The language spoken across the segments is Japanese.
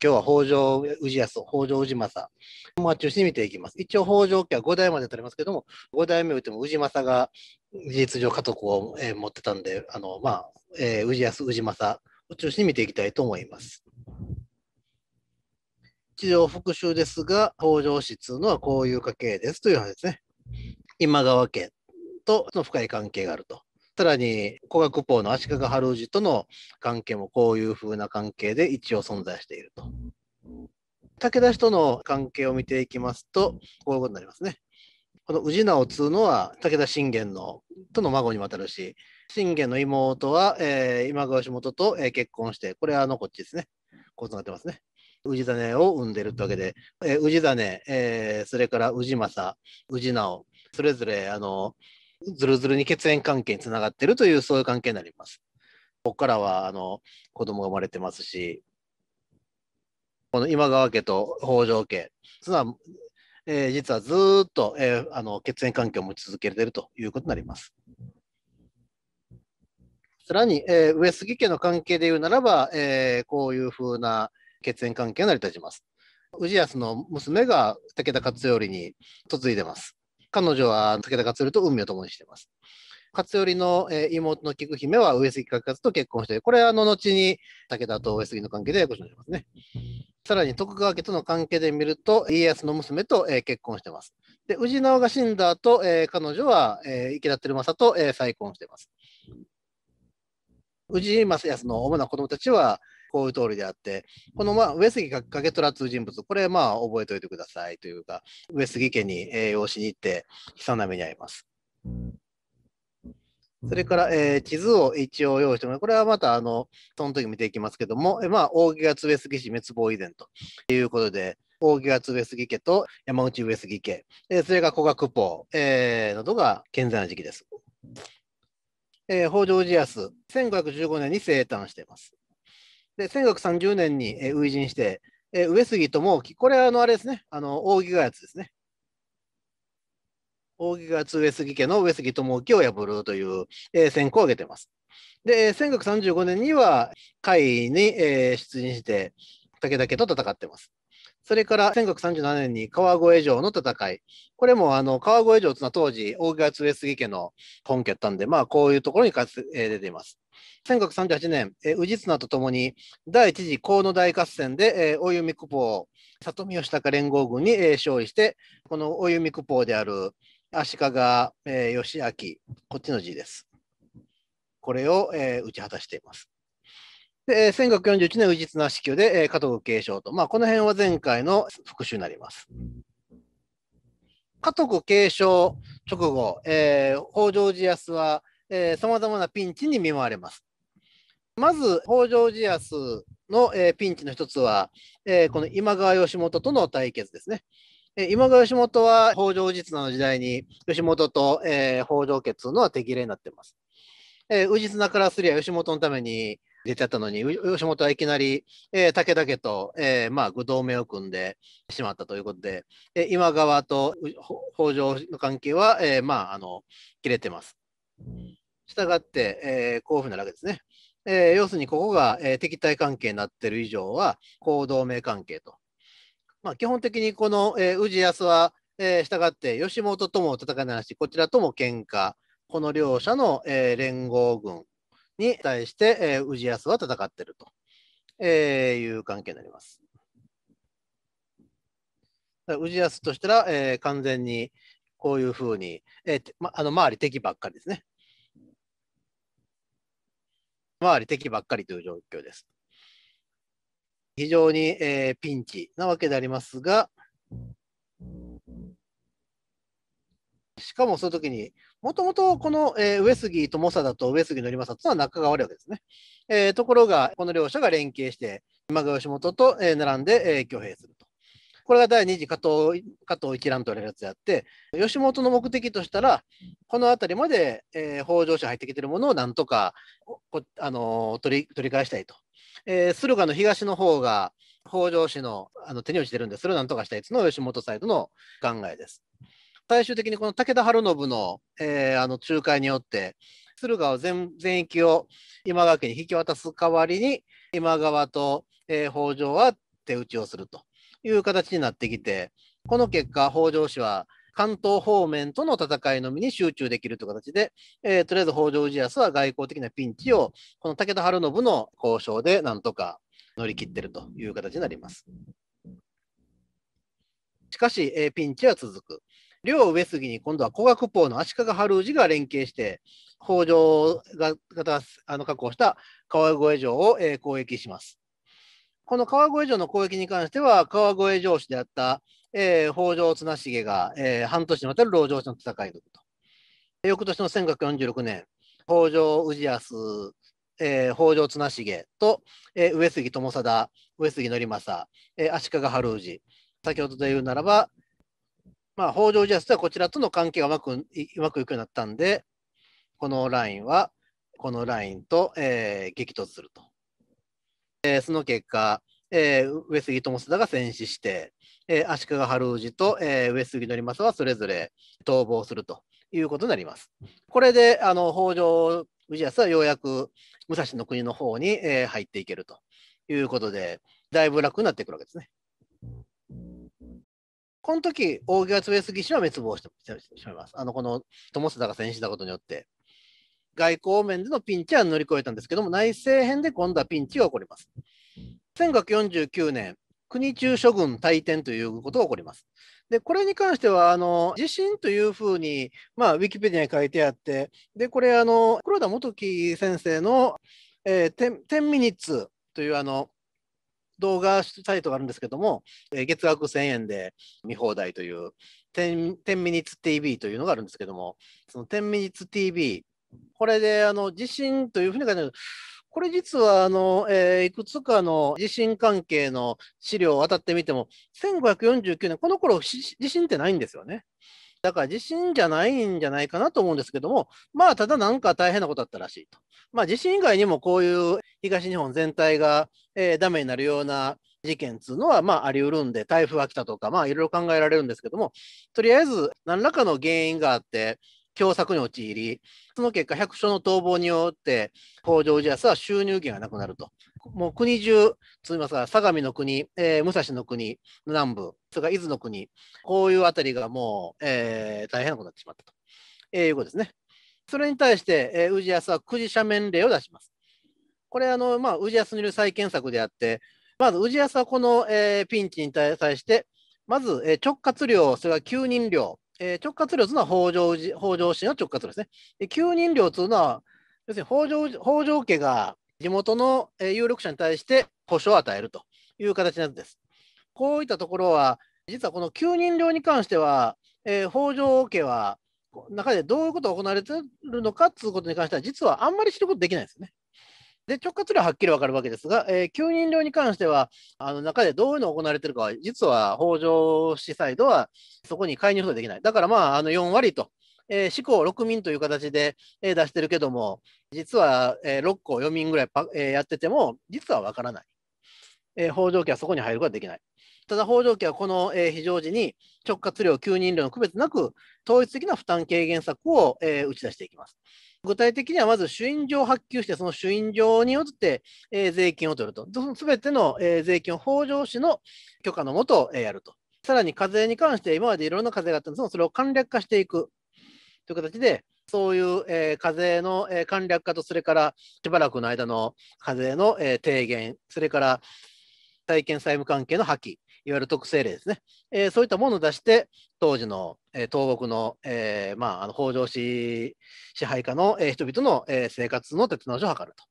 今日は北条氏康、北条氏政、まあ、中心に見ていきます。一応、北条家は5代まで取れますけども、5代目を言っても氏政が事実上家督を、えー、持ってたんで、あのまあえー、氏康、氏政を中心に見ていきたいと思います。一条復習ですが、北条氏というのはこういう家系ですという話ですね。今川家との深い関係があると。さらに古学法の足利春氏との関係もこういうふうな関係で一応存在していると。武田氏との関係を見ていきますと、こういうことになりますね。この氏直つうのは武田信玄のとの孫にわたるし、信玄の妹は、えー、今川義元と、えー、結婚して、これはあのこっちですね。こうつながってますね。氏真を生んでるってわけで、えー、氏真、えー、それから氏政、氏直、それぞれあのずるずるに血縁関係につながってるという、そういう関係になります。ここからは、あの、子供が生まれてますし、この今川家と北条家、実は、えー、実はずっと、えー、あの血縁関係を持ち続けているということになります。さらに、えー、上杉家の関係でいうならば、えー、こういうふうな血縁関係が成り立ちます。氏康の娘が武田勝頼に嫁いでます。彼女は武田勝と運命を共にしています。勝頼の妹の菊姫は上杉角勝と結婚して、これはあの後に武田と上杉の関係でご存しますね。さらに徳川家との関係で見ると、家康の娘と結婚してます。で、氏直が死んだ後、彼女は池田輝政と再婚してます。氏正康の主な子供たちは、こういう通りであって、この、まあ、上杉景けという人物、これ、まあ、覚えておいてくださいというか、上杉家に栄養しに行って、悲惨な目に遭います。それから、えー、地図を一応用意してもらう。これはまた、あの、その時見ていきますけども、えまあ、大木が上杉氏滅亡以前ということで、大木が上杉家と山内上杉家、えー、それが古学法、えー、などが健在な時期です。えー、北条氏康、1515年に生誕しています。で、1630年に、え初陣して、えー、上杉智興、これあのあれですね、あの扇ヶ谷ですね。扇ヶ谷上杉家の上杉智興を破るという、えー、戦功を挙げてます。で、1935年には甲斐に、えー、出陣して、武田家と戦ってます。それから1937年に川越城の戦い。これもあの川越城というのは当時、大津上杉家の本家やったんで、まあこういうところにかつ、え出ています。1938年、え宇治綱とともに第一次河野大合戦で、えー、大弓久保、里見義孝連合軍に、えー、勝利して、この大弓久保である足利、えー、義昭、こっちの字です。これを、えー、打ち果たしています。で、1941年、宇治綱死去で、えー、加藤継承と。まあ、この辺は前回の復習になります。加藤継承直後、えー、北条氏康は、えー、様々なピンチに見舞われます。まず、北条氏康の、えー、ピンチの一つは、えー、この今川義元との対決ですね。えー、今川義元は北条実名の時代に義元と、えー、北条家というのは敵例になってます。えー、氏綱からすりゃ義元のために出てたのに、吉本はいきなり、えー、武田家と、えー、まあ、具同盟を組んでしまったということで、えー、今川と北条の関係は、えー、まあ、あの、切れてます。したがって、えー、こういうふうになるわけですね。えー、要するに、ここが、えー、敵対関係になってる以上は、行同盟関係と。まあ、基本的にこの、えー、氏康は、えー、従って吉本とも戦いなし、こちらとも喧嘩、この両者の、えー、連合軍に対して、えー、氏康は戦っていると、えー、いう関係になります。氏康としたら、えー、完全にこういうふうに、えーま、あの周り敵ばっかりですね。周り敵ばっかりという状況です。非常に、えー、ピンチなわけでありますが、しかもその時にもともとこの、えー、上杉友貞と上杉則政というのは仲が悪いわけですね。えー、ところが、この両者が連携して、今川義元と、えー、並んで、えー、挙兵すると。これが第二次加藤加藤一覧と言われるやつであって、吉本の目的としたら、この辺りまで、えー、北条氏入ってきてるものをなんとかあのー、取り取り返したいと。えー、駿河の東の方が北条氏のあの手に落ちてるんで、それをなんとかしたいというのが吉本サイドの考えです。最終的にこの武田晴信の,、えー、あの仲介によって駿河全全域を今川家に引き渡す代わりに今川と、えー、北条は手打ちをするという形になってきてこの結果北条氏は関東方面との戦いのみに集中できるという形で、えー、とりあえず北条氏康は外交的なピンチをこの武田晴信の交渉でなんとか乗り切ってるという形になります。しかし、えー、ピンチは続く。両上杉に今度は古学法の足利春氏が連携して、北条ががあの確保した川越城を、えー、攻撃します。この川越城の攻撃に関しては、川越城主であった、えー、北条綱重が、えー、半年にわたる籠城者の戦いと。翌年の1546年、北条氏康、えー、北条綱重と、えー、上杉友貞、上杉則政、えー、足利春氏、先ほどで言うならば、まあ、北条氏康はこちらとの関係がうまくうまくいくようになったんで、このラインは、このラインと、えー、激突すると。えー、その結果、えー、上杉友貞が戦死して、えー、足利春氏と、えー、上杉頼政はそれぞれ逃亡するということになります。これであの北条氏康はようやく武蔵の国の方に、えー、入っていけるということで、だいぶ楽になってくるわけですね。この時、大木が潰ぶすぎしは滅亡してしまいます。あの、この友貞が戦死したことによって。外交面でのピンチは乗り越えたんですけども、内政編で今度はピンチが起こります。1949年、国中諸軍退転ということが起こります。で、これに関しては、あの、地震というふうに、まあ、ウィキペディアに書いてあって、で、これ、あの、黒田元樹先生の、えー、10, 10ミニッツという、あの、動画サイトがあるんですけども、月額1000円で見放題という 10, 10 m i t v というのがあるんですけども、その10ミニッツ t v これであの地震というふうに書いてあるこれ実はあの、えー、いくつかの地震関係の資料を当たってみても、1549年、この頃地震ってないんですよね。だから地震じゃないんじゃないかなと思うんですけども、まあ、ただなんか大変なことだったらしいと。まあ、地震以外にもこういう東日本全体が、えー、ダメになるような事件っていうのは、まあ、あり得るんで、台風が来たとか、まあ、いろいろ考えられるんですけども、とりあえず、何らかの原因があって、凶作に陥り、その結果、百姓の逃亡によって、北条氏康は収入源がなくなると。もう国中、つみますが、相模の国、えー、武蔵の国、南部、それから伊豆の国、こういうあたりがもう、えー、大変なことになってしまったと、えー、いうことですね。それに対して、えー、氏康はくじ斜面令を出します。これ、あの、まあ、氏康による再検索であって、まず、氏康はこの、えー、ピンチに対して、まず、えー、直轄領、それから人領、えー、直轄領というのは北条北条氏の直轄領ですね。で9人領というのは、要するに北条北条家が地元の、えー、有力者に対して保証を与えるという形なんです。こういったところは、実はこの9人領に関しては、えー、北条家は中でどういうことが行われているのかということに関しては、実はあんまり知ることできないんですね。で、直轄量はっきり分かるわけですが、えー、人量に関しては、あの中でどういうのが行われているかは、実は北条氏サイドはそこに介入とできない。だからまあ、あの4割と、えー、四項6民という形で、えー、出してるけども、実は、えー、6項4民ぐらいパ、えー、やってても、実は分からない。えー、北条家はそこに入ることはできない。ただ、北条家はこの、えー、非常時に直轄量、急人量の区別なく、統一的な負担軽減策を、えー、打ち出していきます。具体的にはまず主因状を発給して、その主因状によって、えー、税金を取ると。すべての、えー、税金を北条氏の許可のもと、えー、やると。さらに課税に関して、今までいろんな課税があったんですが、それを簡略化していくという形で、そういう、えー、課税の、えー、簡略化と、それからしばらくの間の課税の、えー、低減、それから債権債務関係の破棄、いわゆる特性例ですね、えー、そういったものを出して、当時の、えー、東国の,、えーまあ、あの北条氏支配下の、えー、人々の、えー、生活の手て直しを図ると。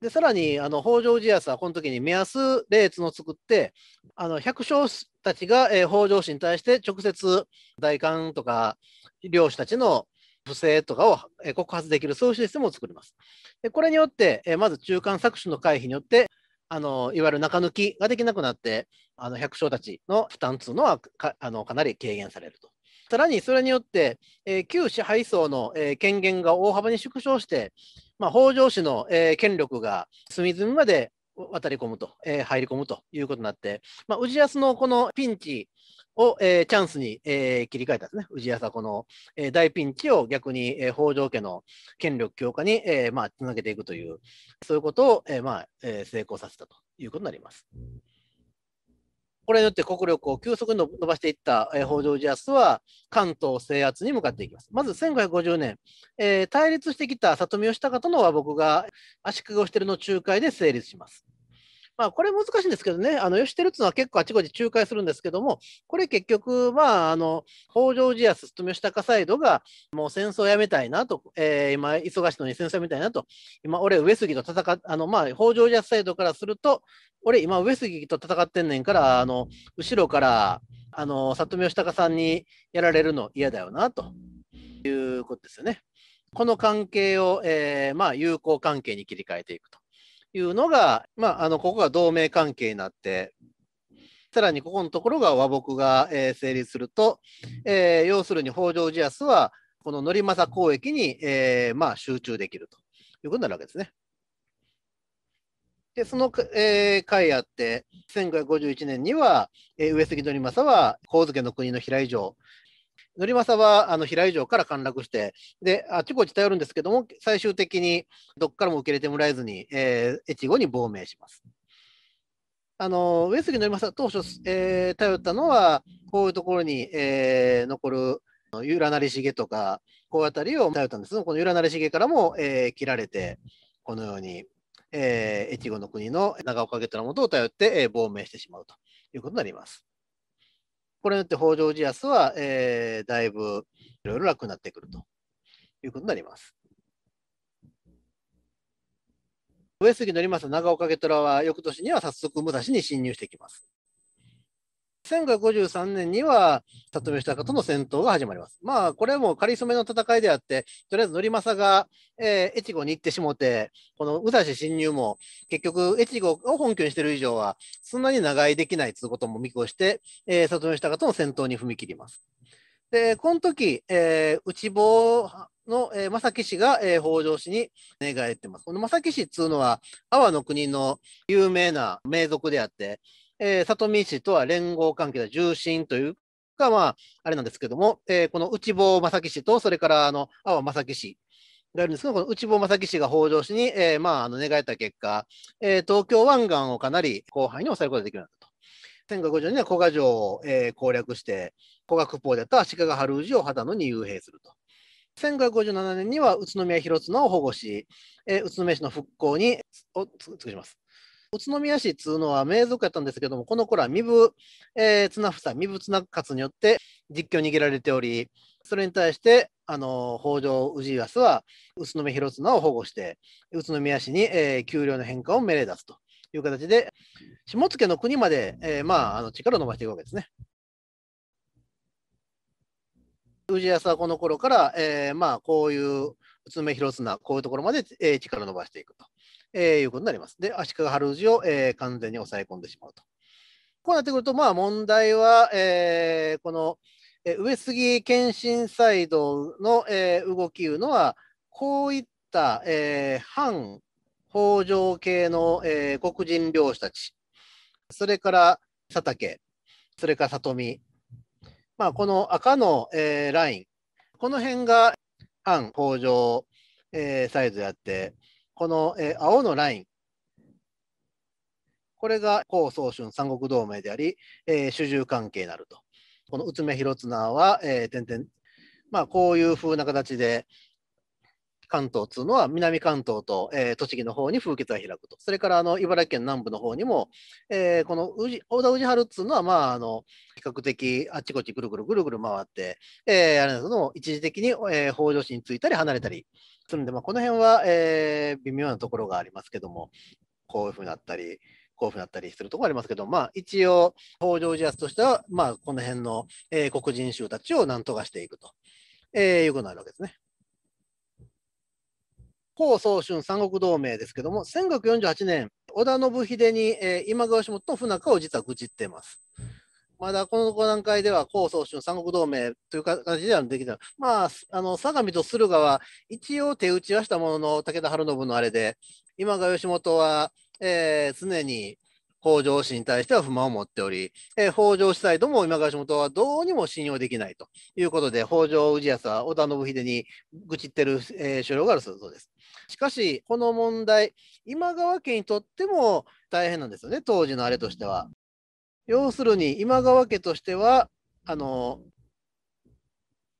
でさらにあの北条氏康はこの時に目安例つの作ってあの百姓たちが、えー、北条氏に対して直接大官とか領主たちの不正とかをえ告発できるそういうシステムを作ります。でこれによって、えまず中間搾取の回避によって、あのいわゆる中抜きができなくなって、あの百姓たちの負担というのはかあのかなり軽減されると。さらにそれによって、えー、旧支配層の、えー、権限が大幅に縮小して、まあ、北条氏の、えー、権力が隅々まで渡り込むと、えー、入り込むということになって、まあ、氏康のこのピンチを、えー、チャンスに、えー、切り替えたんですね、氏朝子の、えー、大ピンチを逆に、えー、北条家の権力強化に、えーまあ、つなげていくという、そういうことを、えーまあえー、成功させたということになります。これによって国力を急速に伸ばしていった、えー、北条氏康は関東制圧に向かっていきます。まず1550年、えー、対立してきた里見義高との和睦が足利をしているの仲介で成立します。まあ、これ難しいんですけどね、あの、吉うのは結構あちこち仲介するんですけども、これ結局、まあ、あの、北条氏康、富吉高サイドが、もう戦争やめたいなと、えー、今、忙しいのに戦争やめたいなと、今、俺、上杉と戦っ、あの、まあ、北条氏康サイドからすると、俺、今、上杉と戦ってんねんから、あの、後ろから、あの、里見義隆さんにやられるの嫌だよな、ということですよね。この関係を、えー、まあ、友好関係に切り替えていくと。いうのが、まあ、あのここが同盟関係になって、さらにここのところが和睦が、え成立すると、えー、要するに北条氏康は、この則政交易に、えーまあ、集中できるということになるわけですね。で、その、えー、あって、1551年には、えー、上杉則政は、神津家の国の平井城、乗政はあの平井城から陥落して、で、あちこち頼るんですけども、最終的にどっからも受け入れてもらえずに、えー、越後に亡命します。あの上杉のりま当初、えー、頼ったのはこういうところに、えー、残る由良成重とかこうあたりを頼ったんですこの由良成重からも、えー、切られてこのように、えー、越後の国の長岡家との元を頼って、えー、亡命してしまうということになります。これによって北条氏康は、えー、だいぶいろいろ楽になってくるということになります。上杉のります長岡家虎は翌年には早速武蔵に侵入してきます。1553年には、辰吉高との戦闘が始まります。まあ、これも仮初めの戦いであって、とりあえず紀政が、えー、越後に行ってしもて、この宇佐市侵入も、結局、越後を本拠にしてる以上は、そんなに長居できないということも見越して、えー、里吉高との戦闘に踏み切ります。で、この時、えー、内房の、えー、正木氏が、えー、北条氏に願えてます。この正木氏っていうのは、阿波の国の有名な名族であって、えー、里見氏とは連合関係の重心というか、まあ、あれなんですけども、えー、この内房正樹氏と、それからあの阿波正樹氏がいるんですけど、この内房正樹氏が北条氏に、えー、まあ、あの願った結果、えー、東京湾岸をかなり広範囲に抑えることができるんだと。1552年、古賀城を、えー、攻略して、古賀国宝であった足利春氏を秦野に幽閉すると。1557年には宇都宮広綱を保護し、えー、宇都宮市の復興に、を尽くします。宇都宮市っつうのは名族やったんですけども、この頃は身分、えー、綱房、身分綱勝によって実況げられており、それに対して、あの北条氏康は宇都宮広綱を保護して、宇都宮市に、えー、給料の変化を命令出すという形で、下野の国まで、えー、まあ、あの力を伸ばしていくわけですね。氏康はこの頃から、えー、まあ、こういう宇都宮広綱、こういうところまで、えー、力を伸ばしていくと。えー、いうことになります。で、足利春氏を、えー、完全に抑え込んでしまうと。こうなってくると、まあ問題は、えー、この、えー、上杉謙信サイドの、えー、動きいうのは、こういった、えー、反北条系の、えー、黒人漁師たち、それから佐竹、それから里見、まあ、この赤の、えー、ライン、この辺が反北条、えー、サイでやって、この、えー、青のライン、これが江総春三国同盟であり、えー、主従関係なると。この宇都宮広綱は、えー、点々、まあ、こういうふうな形で、関東というのは南関東と、えー、栃木の方に風穴が開くと、それからあの茨城県南部の方にも、えー、この小田宇治春っていうのは、まあ、あの比較的あっちこっちぐるぐるぐるぐる回って、えー、あれなどの一時的に、えー、北条氏についたり離れたりするんで、まあ、この辺は、えー、微妙なところがありますけども、こういうふうになったり。こういうふうになったりするところありますけど、まあ、一応、北条氏康としては、まあ、この辺の、えー、黒人衆たちをなんとかしていくと、えー、いうことになるわけですね。江総春三国同盟ですけども、1 5 4 8年、織田信秀に、えー、今川義元と不仲を実は愚痴ってます。まだこの段階では、江総春三国同盟という形ではできない。まあ、あの、相模と駿河は一応手打ちはしたものの、武田晴信のあれで、今川義元は、えー、常に北条氏に対しては不満を持っており、えー、北条氏サイドも今川義元はどうにも信用できないということで、北条氏康は織田信秀に愚痴ってる、えー、所領があるそうです。しかし、この問題、今川家にとっても大変なんですよね、当時のあれとしては。要するに、今川家としては、あの、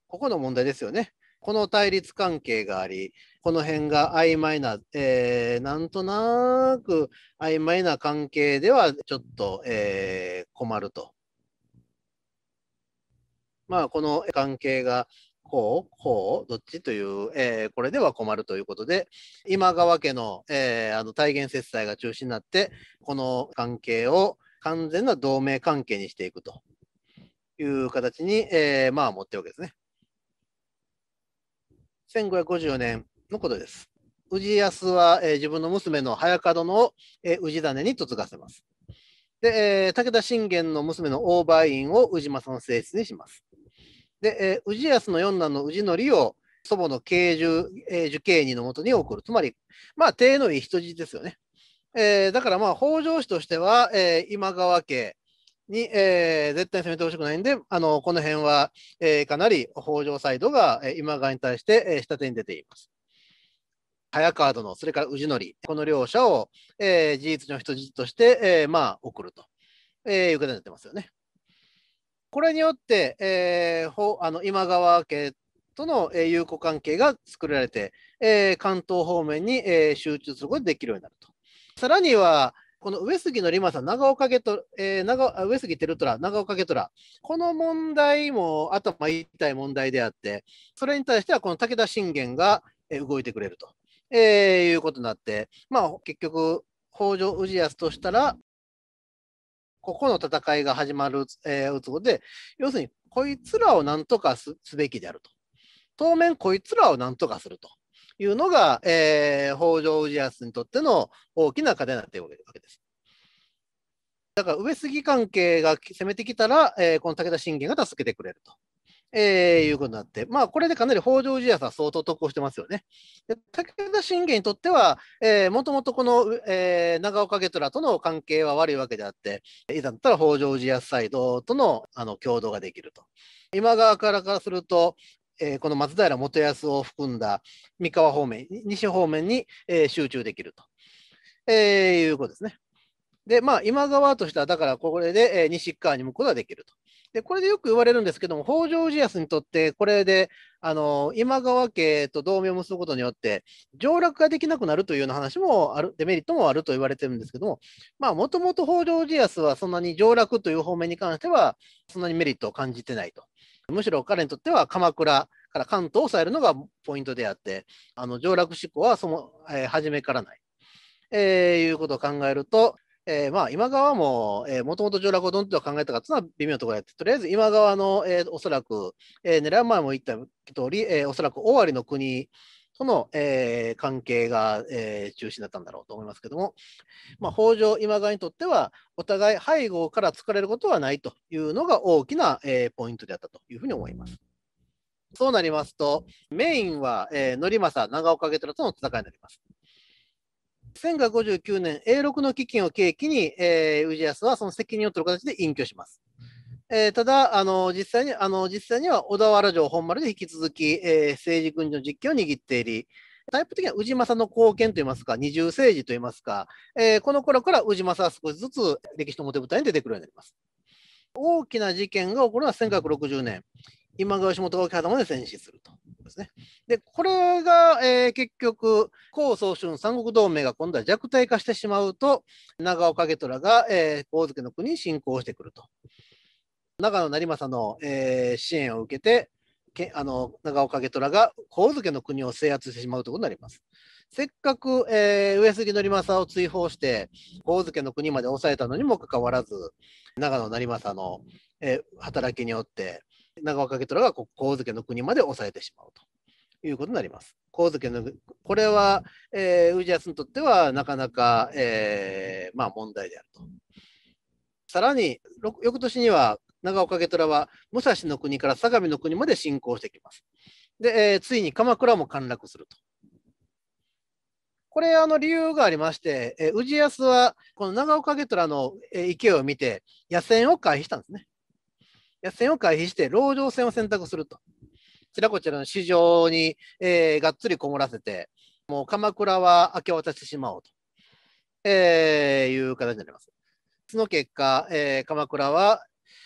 ここの問題ですよね。この対立関係があり、この辺が曖昧な、えー、なんとなく曖昧な関係ではちょっと、えー、困ると。まあ、この関係がこう、こう、どっちという、えー、これでは困るということで、今川家の,、えー、あの体現節裁が中心になって、この関係を完全な同盟関係にしていくという形に、えー、まあ、持ってるわけですね。1550年のことです。氏康は、えー、自分の娘の早門の、えー、氏種に嫁がせます。で、えー、武田信玄の娘の大梅院を氏政の正室にします。で、えー、氏康の四男の氏則を祖母の慶寿、えー、受刑人のもとに送る。つまり、まあ、手のいい人質ですよね。えー、だからまあ、北条氏としては、えー、今川家に、えー、絶対に攻めてほしくないんで、あの、この辺は、えー、かなり北条サイドが、えー、今川に対して、えー、下手に出ています。早川殿、それから氏則、この両者を、えー、事実の人質として、えー、まあ、送ると、えー、いう形になってますよね。これによって、えー、あの今川家との、え友好関係が作られて、えー、関東方面に、えー、集中することができるようになると。さらには、この上杉のリマさん、長岡家と、えー、長上杉照虎、長岡家虎、この問題も頭痛い問題であって、それに対してはこの武田信玄が動いてくれると、えー、いうことになって、まあ、結局、北条氏康としたら、ここの戦いが始まる、えー、うつぼで、要するに、こいつらをなんとかすべきであると。当面、こいつらをなんとかするというのが、えー、北条氏康にとっての大きな課題になっているわけです。だから、上杉関係が攻めてきたら、えー、この武田信玄が助けてくれると。えー、いうことになって、まあ、これでかなり北条氏康は相当得をしてますよね。武田信玄にとっては、えー、もともとこの、えー、長岡家虎との関係は悪いわけであって、いざだったら北条氏康サイドとのあの共同ができると。今川からからすると、えー、この松平元康を含んだ三河方面、西方面に、えー、集中できると、えー、いうことですね。で、まあ、今川としては、だからこれで、えー、西側に向くことができると。で、これでよく言われるんですけども、北条氏康にとって、これで、あの、今川家と同盟を結ぶことによって、上洛ができなくなるというような話もある、デメリットもあると言われてるんですけども、まもともと北条氏康はそんなに上洛という方面に関しては、そんなにメリットを感じてないと。むしろ彼にとっては鎌倉から関東を抑えるのがポイントであって、あの上洛志向はその、えー、初めからない。えー、いうことを考えると、えー、まあ今川も、えー、もともと上洛をどんとは考えたかというのは微妙なところやって、とりあえず今川の、えー、おそらく、えー、狙う前も言った通り、えー、おそらく尾張の国との、えー、関係が、えー、中心だったんだろうと思いますけども、まあ、北条今川にとっては、お互い背後からかれることはないというのが大きな、えー、ポイントであったというふうに思います。そうなりますと、メインは、えー、則政、長岡家との戦いになります。1959年、永禄の危機を契機に、えー、氏康はその責任を取る形で隠居します。えー、ただあの実際にあの、実際には小田原城本丸で引き続き、えー、政治軍事の実権を握っていり、タイプ的には氏政の貢献といいますか、二重政治といいますか、えー、この頃から氏政は少しずつ歴史の表舞台に出てくるようになります。大きな事件が起こるのは1960年、今川義元が沖畑まで戦死すると。ですね。で、これが、えー、結局、江総春三国同盟が今度は弱体化してしまうと、長尾景虎が、えー、大関の国に侵攻してくると。長野成政の、えー、支援を受けて、けあの長尾景虎が神漬の国を制圧してしまうということになります。せっかく、えー、上杉則政を追放して、神漬の国まで抑えたのにもかかわらず、長野成政の、えー、働きによって、長岡家虎がこ神漬の国まで抑えてしまうということになります。神漬のこれは、えー、氏康にとってはなかなか、えー、まあ、問題であると。さらに翌年には長岡家虎は武蔵の国から相模の国まで侵攻してきます。で、えー、ついに鎌倉も陥落すると。これあの理由がありまして、えー、氏康はこの長岡家虎の、え池を見て野戦を回避したんですね。戦を回避して籠城戦を選択すると。ちらこちらの市場に、えー、がっつりこもらせて、もう鎌倉は明け渡してしまおうと、えー、いう形になります。その結果、えー、鎌倉は、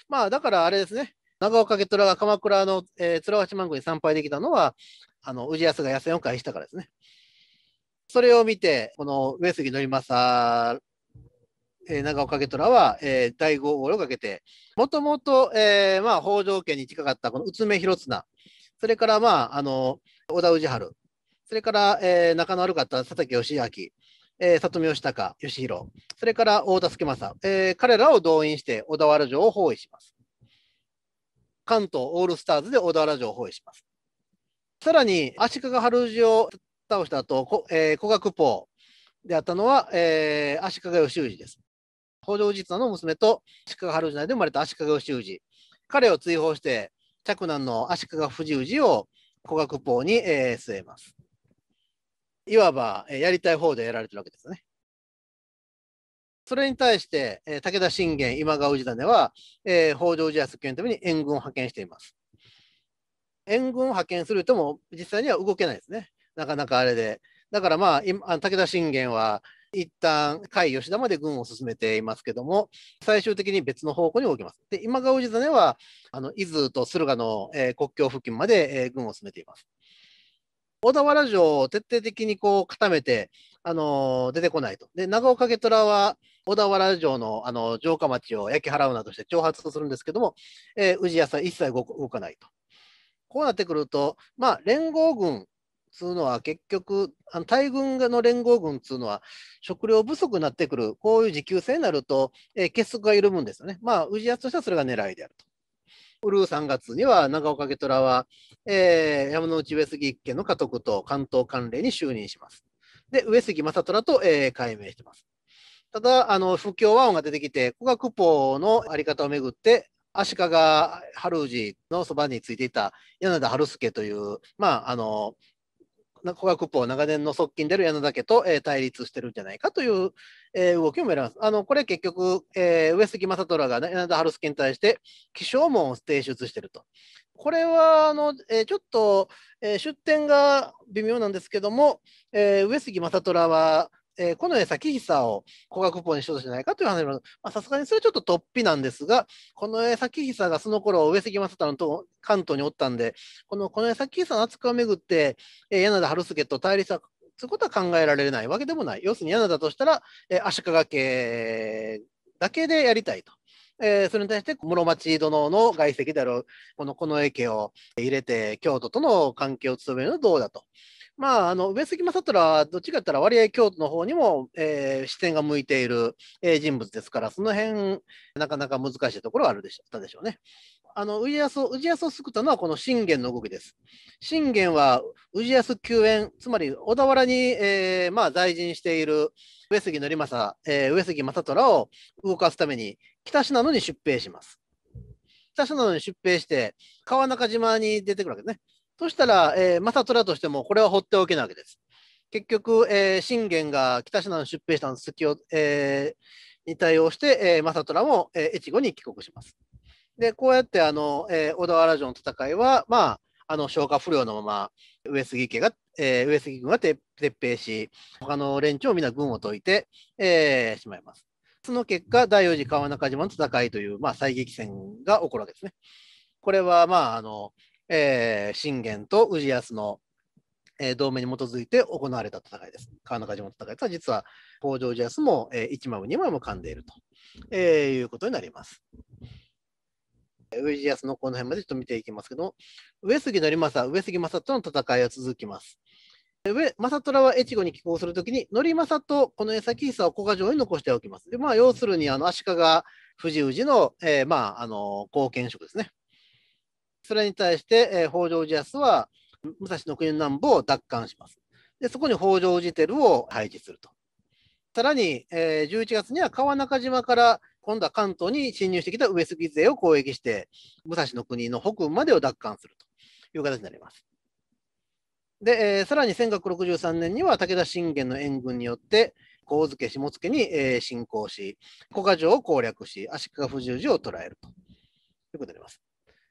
まあだからあれですね、長岡家虎が鎌倉の、えー、鶴橋万国に参拝できたのは、あの氏康が野戦を回避したからですね。それを見て、この上杉則政えー、長岡家虎は、えー、第五号をかけて、もともと、えー、まあ、北条家に近かったこの宇都宮広綱、それから、まあ、あの、小田氏春、それから、えー、仲の悪かった佐竹義明、えー、里見義孝、義弘、それから大田助政、えー、彼らを動員して小田原城を包囲します。関東オールスターズで小田原城を包囲します。さらに、足利春氏を倒した後、こえー、古学法であったのは、えー、足利義氏です。北条氏綱の娘と足利春氏内で生まれた足利義氏。彼を追放して、嫡男の足利藤氏を古学法に、えー、据えます。いわば、えー、やりたい方でやられてるわけですね。それに対して、えー、武田信玄、今川氏真は、えー、北条氏康家のために援軍を派遣しています。援軍を派遣するとも、実際には動けないですね。なかなかあれで。だからまあ、武田信玄は、一旦甲斐吉田まで軍を進めていますけども、最終的に別の方向に動きます。で、今川氏真は、あの、伊豆と駿河の、えー、国境付近まで、えー、軍を進めています。小田原城を徹底的にこう固めて、あのー、出てこないと。で、長岡家虎は、小田原城のあの城下町を焼き払うなどして挑発するんですけども、えー、宇治屋さん一切動かないと。こうなってくると、まあ、連合軍つうのは結局、あの大軍の連合軍つうのは食料不足になってくる、こういう持給制になると、えー、結束が緩むんですよね。まあ、氏康としてはそれが狙いであると。ウルー3月には長岡家虎は、えー、山内上杉一家の家督と関東管領に就任します。で、上杉正虎と、えー、改名してます。ただ、あの、不協和音が出てきて、古学法のあり方をめぐって、足利春氏のそばについていた柳田春助という、まあ、あの、古賀クポ長年の側近である矢野岳と、えー、対立してるんじゃないかという、えー、動きを見られます。あのこれ結局、えー、上杉正虎が、ね、柳田春輔に対して起承門を提出してると。これはあの、えー、ちょっと、えー、出典が微妙なんですけども、えー、上杉正虎はえー、このね、先久を古賀クポにしようとしないかという話も、さすがにそれちょっと突飛なんですが、この江崎久がその頃、上杉正太のと関東におったんで、このこの江崎久の扱いをめぐって、えー、柳田春輔と対立はすることは考えられないわけでもない。要するに柳田としたら、えー、足利家だけでやりたいと。えー、それに対して室町殿の外籍であるこの近衛家を入れて京都との関係を務めるのはどうだと。まあ、あの上杉正虎はどっちかったら割合京都の方にも、えー、視点が向いている、え人物ですから、その辺なかなか難しいところはあるでしったでしょうね。あの氏康氏康を救ったのはこの信玄の動きです。信玄は氏康救援、つまり小田原に、えーまあ、在陣している上杉頼政、えー、上杉正虎を動かすために北信濃に出兵します。北信濃に出兵して川中島に出てくるわけですね。そしたら、えー、正虎としても、これは放っておけないわけです。結局、えー、信玄が北信濃の出兵した隙を、えー、に対応して、えー、正虎も、えー、越後に帰国します。で、こうやって、あの、えー、小田原城の戦いは、まあ、あの消化不良のまま上杉家が、えー、上杉軍が撤兵し、他の連中を皆軍を解いて、えー、しまいます。その結果、第四次川中島の戦いという、まあ、再激戦が起こるわけですね。これは、まあ、あの、え信玄と氏康の、えー、同盟に基づいて行われた戦いです。川中島の戦いとは実は北条氏康も、えー、1枚も2枚も噛んでいると、えー、いうことになります。氏康のこの辺までちょっと見ていきますけど上杉則政、上杉政との戦いは続きます。上政虎は越後に寄港するときに、則政とこの江崎久を古賀城に残しておきます。でまあ、要するにあの足利藤氏の,、えーまあ、あの後見職ですね。それに対して、えー、北条氏康は武蔵の国の南部を奪還します。でそこに北条寺輝を配置すると。さらに、えー、11月には川中島から今度は関東に侵入してきた上杉勢を攻撃して、武蔵の国の北部までを奪還するという形になります。で、えー、さらに1963年には武田信玄の援軍によって、神津家下野に、えー、侵攻し、古賀城を攻略し、足利不十字を捕らえるということになります。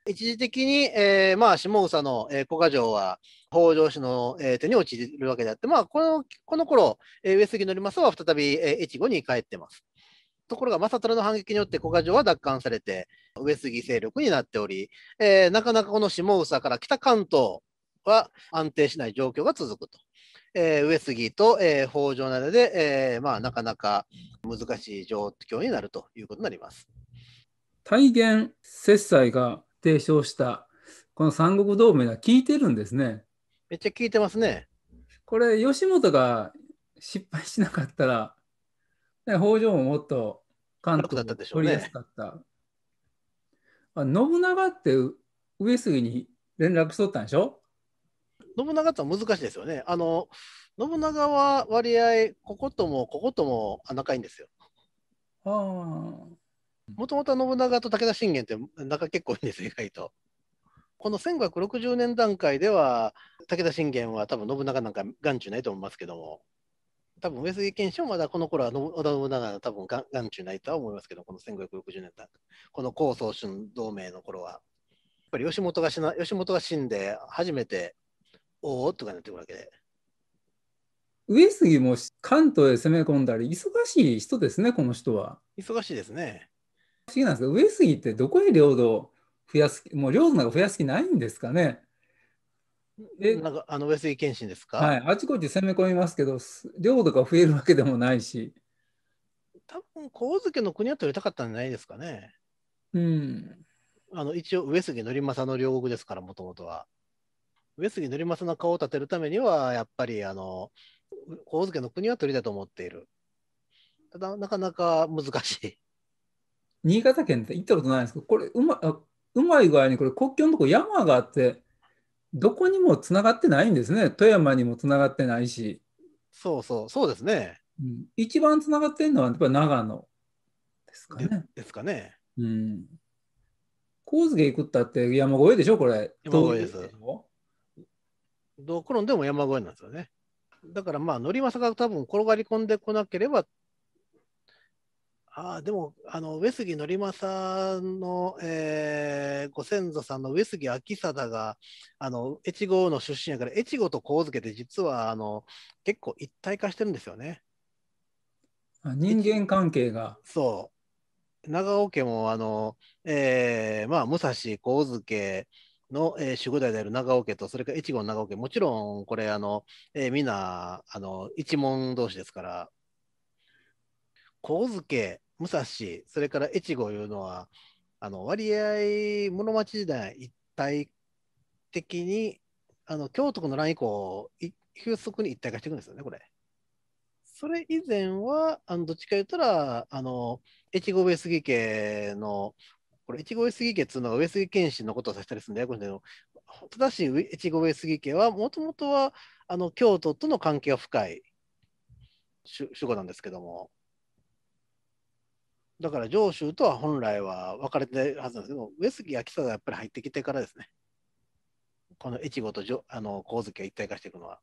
一時的に、えー、まあ、下総の、えー、古賀城は北条氏の、えー、手に落ちるわけであって、まあ、このこの頃、えー、上杉頼政は再び、えー、越後に帰ってます。ところが政虎の反撃によって古賀城は奪還されて、上杉勢力になっており、えー、なかなかこの下総から北関東は安定しない状況が続くと。えー、上杉と、えー、北条などで、えーまあ、なかなか難しい状況になるということになります。大元節が提唱したこの三国同盟が聞いてるんですね。めっちゃ聞いてますね。これ吉本が失敗しなかったら、ね、北条ももっと監督を取りやすかった。たね、あ信長って上杉に連絡しとったんでしょ信長とは難しいですよね。あの信長は割合ここともここともあ仲いいんですよ。ああ。もともと信長と武田信玄って仲結構いいんです意外と。この1560年段階では、武田信玄は多分信長なんか眼中ないと思いますけども、多分上杉謙信はまだこの頃は織田信長の多分眼中ないとは思いますけど、この1560年段この高宗春同盟の頃は。やっぱり吉本が死な吉本が死んで、初めて、おおとかなってくるわけで。上杉も関東へ攻め込んだり、忙しい人ですね、この人は。忙しいですね。思議なんですけど、上杉ってどこへ領土を増やす、もう領土なんか増やす気ないんですかね。えなんかあの上杉謙信ですか、はい、あちこち攻め込みますけど、領土が増えるわけでもないし。多分神月の国は取りたかったんじゃないですかね。うん。あの一応、上杉則政の両国ですから、もともとは。上杉則政の顔を立てるためには、やっぱりあの神月の国は取りたいと思っている。ただ、なかなか難しい。新潟県って行ったことないんですけど、これうまあうまい具合にこれ国境のとこ山があって、どこにもつながってないんですね。富山にもつながってないし。そうそう、そうですね。うん、一番つながってるのはやっぱ長野ですかね。ですかね。うん。神津行くったって山越えでしょ、これ。山越えです。どころんでも山越えなんですよね。だからまあ、乗りまさが多分転がり込んでこなければあでもあの上杉典正の、えー、ご先祖さんの上杉昭貞があの越後の出身やから越後と神付って実はあの結構一体化してるんですよね。人間関係が。そう。長尾家もあの、えー、まあ武蔵神家の、えー、守護代である長尾家とそれから越後の長尾家もちろんこれあの、えー、みんなあの一門同士ですから。神家武蔵、それから越後いうのは、あの割合、室町時代一体的に、あの京都の乱以降、急速に一体化していくんですよね、これ。それ以前は、あのどっちか言ったら、あの越後上杉家の、これ、越後上杉家っていうのは上杉謙信のことを指したりするんで、これ正しい越後上杉家は、もともとはあの京都との関係が深い主語なんですけども。だから上州とは本来は分かれてるはずなんですけど、上杉明久がやっぱり入ってきてからですね。この越後とあの光月が一体化していくのは。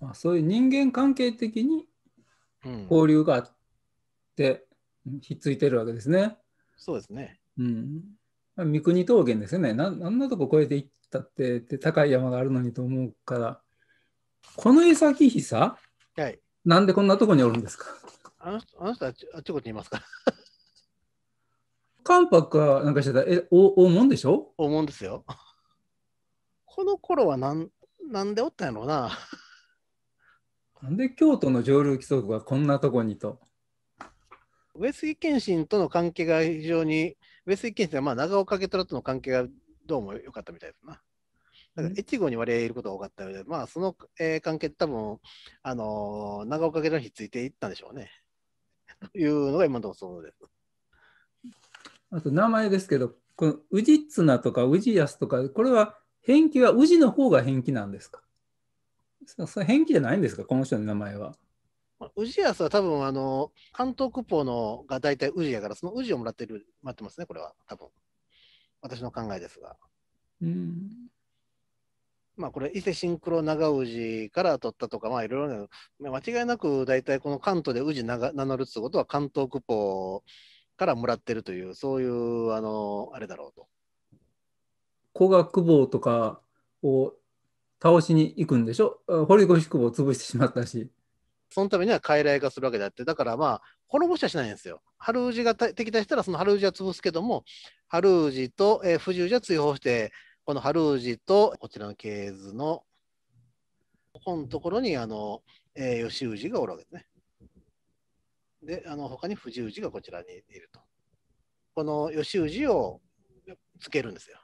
あそういう人間関係的に交流があって、うん、ひっついてるわけですね。そうですね。うん。三国峠ですよね。なあんなとこ越えていったってって高い山があるのにと思うから、この江崎久、はい、なんでこんなとこにおるんですかあの人あの人はあっちこっちいますから。関白かなんかしてたえおおもんでしょおもんですよ。この頃はなんなんでおったんやろうな。なんで京都の上流規則がこんなとこにと。上杉謙信との関係が非常に、上杉謙信はまあ長岡家虎との関係がどうも良かったみたいですな。だから越後に割合いることが多かったので、まあ、その、えー、関係多分、あのー、長岡家の日ついていったんでしょうね。いうのが今のとこそうです。あと名前ですけど、この宇治綱とか宇治安とか、これは変気は宇治の方が変気なんですかそれ変気じゃないんですか、この人の名前は。宇治安は多分あの、関東ク方のが大体宇治やから、その宇治をもらってる、待ってますね、これは、多分私の考えですが。うんまあ、これ伊勢シンクロ長氏から取ったとか、まあ、いろいろな、間違いなく大体この関東で氏名乗るってことは関東区法からもらってるという、そういう、あの、あれだろうと。古学久とかを倒しに行くんでしょ堀越久保を潰してしまったし。そのためには傀儡化するわけであって、だからまあ、滅ぼしはしないんですよ。春氏が敵対したら、その春氏は潰すけども、春氏と、えー、不十氏は追放して、この春氏とこちらの系図のこのところにあの、えー、吉氏がおるわけですね。で、あの他に藤氏がこちらにいると。この吉氏をつけるんですよ。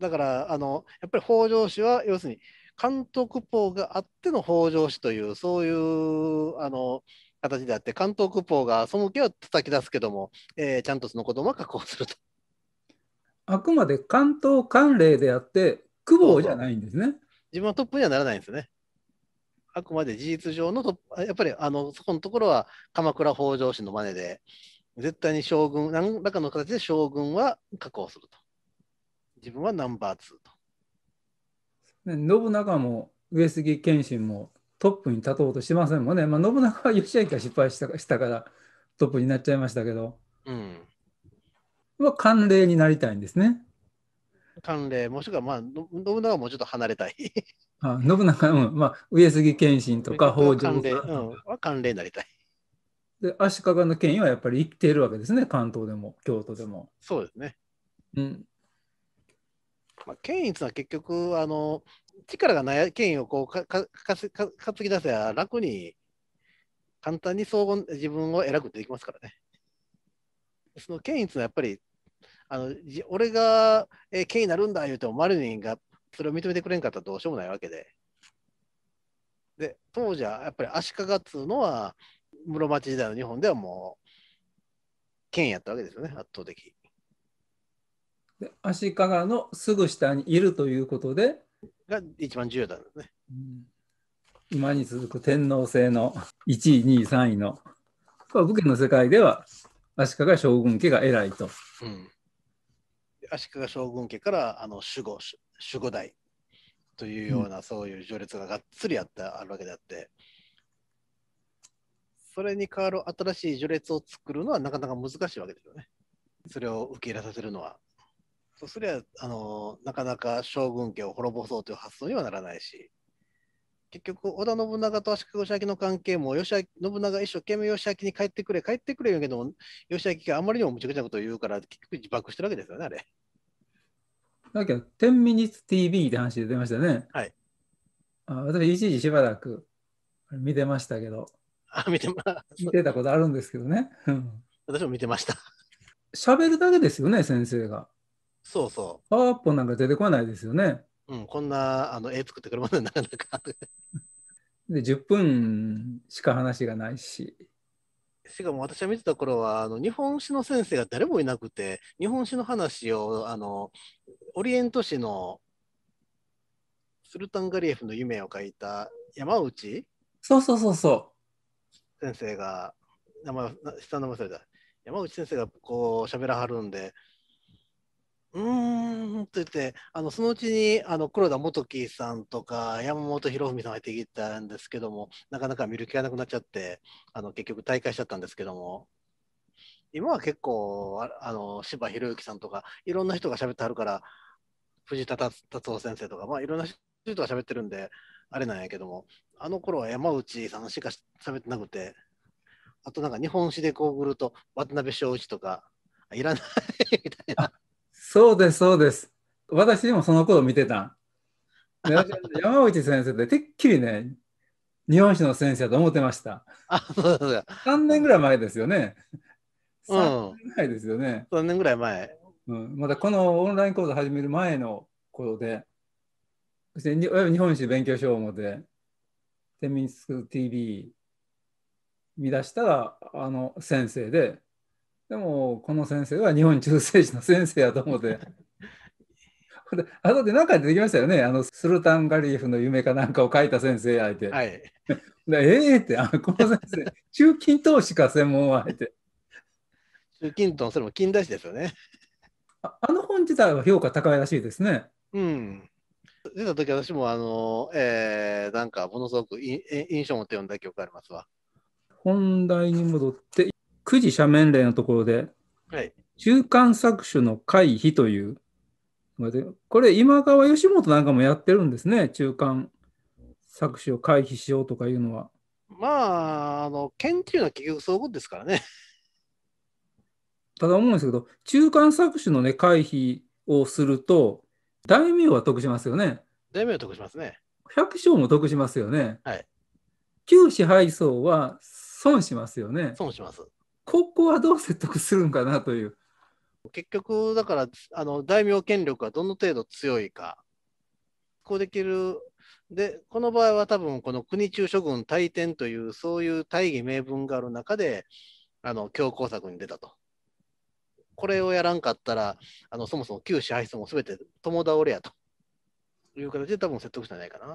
だからあのやっぱり北条氏は要するに監督法があっての北条氏というそういうあの形であって監督法がそのけは叩き出すけども、えー、ちゃんとその子供は確保すると。あくまで関東関連であって、久保じゃないんですね。自分はトップにはならないんですね。あくまで事実上のトップ、やっぱりあのそこのところは鎌倉北条氏の真似で、絶対に将軍、何らかの形で将軍は確保すると。自分はナンバー2と。信長も上杉謙信もトップに立とうとしてませんもんね。まあ、信長は義明が失敗したしたからトップになっちゃいましたけど。うんは慣例になりたいんですね。慣例、もしくは、まあ、信長はもうちょっと離れたい。あ信長、うん、まあ、上杉謙信とか北条とか。は慣例になりたい。で、足利の権威はやっぱり生きているわけですね、関東でも、京都でも。そうですね。うん。まあ、権威っていうのは結局、あの、力がない権威をこうかかかか担ぎ出せば楽に、簡単に総合自分を選ぶってできますからね。その権威ってのはやっぱりあの俺が、えー、権威になるんだ言うてもマリリンがそれを認めてくれんかったらどうしようもないわけで。で当時はやっぱり足利っつうのは室町時代の日本ではもう権威やったわけですよね圧倒的。で足利のすぐ下にいるということで。が一番重要だね、今に続く天皇制の1位2位3位の武家の世界では足利将軍家が偉いと。うん、足利将軍家からあの守護守護代というような、うん、そういう序列ががっつりあったあるわけであってそれに代わる新しい序列を作るのはなかなか難しいわけですよね。それを受け入れさせるのは。そうすりゃあのなかなか将軍家を滅ぼそうという発想にはならないし。結局織田信長と足利義明の関係も吉明信長一生懸命義明に帰ってくれ帰ってくれ言うけども義明があまりにもむちゃくちゃなことを言うから結局自爆してるわけですよねあれ。だけど10 minutes TV って話で出ましたね。はい。あ私一時しばらく見てましたけど。あ見てま見てたことあるんですけどね。私も見てました。喋るだけですよね先生が。そうそう。パワーポなんか出てこないですよね。うん、こんなあの絵作ってくるま でなかなかで10分しか話がないししかも私が見てた頃はあの日本史の先生が誰もいなくて日本史の話をあのオリエント史のスルタン・ガリエフの夢を書いた山内そうそうそうそう先生が名前下の名前された山内先生がこう喋らはるんでうーんって言って、あのそのうちにあの黒田元樹さんとか山本博文さんが入ってきたんですけども、なかなか見る気がなくなっちゃって、あの結局大会しちゃったんですけども、今は結構、あの柴博之さんとか、いろんな人が喋ってはるから、藤田達夫先生とか、まあ、いろんな人が喋ってるんで、あれなんやけども、あの頃は山内さんしか喋ってなくて、あとなんか日本史でこうぐると渡辺翔一とか、いらないみたいな。そうです、そうです。私もその頃見てた山内先生っててっきりね、日本史の先生だと思ってました。あ、そう3年ぐらい前ですよね。3年ぐらいですよね。3年ぐらい前。うん、まだこのオンライン講座始める前の頃で、そして日本史勉強しよう思って、天民スク TV 見出したら、あの先生で、でも、この先生は日本中世史の先生やと思って。あとで何か出てきましたよね。あの、スルタン・ガリーフの夢かなんかを書いた先生相手。はい。ええー、って、あこの先生、中 近東史か専門は相手。中近東、それも近代史ですよね。ああの本自体は評価高いらしいですね。うん。出た時私もあの、えー、なんかものすごく印象を持って読んだ記憶ありますわ。本題に戻って9時斜面例のところで、はい、中間搾取の回避という、これ今川義元なんかもやってるんですね、中間搾取を回避しようとかいうのは。まあ、あの、県っていうのは結局そういうことですからね。ただ思うんですけど、中間搾取のね、回避をすると、大名は得しますよね。大名は得しますね。百姓も得しますよね。はい。旧支配層は損しますよね。損します。ここはどう説得するんかなという。結局、だから、あの大名権力がどの程度強いか、こうできる、で、この場合は多分、この国中諸軍大典という、そういう大義名分がある中で、あの強硬策に出たと。これをやらんかったら、あのそもそも旧支配層もすべて共倒れやという形で、多分説得したんじゃないか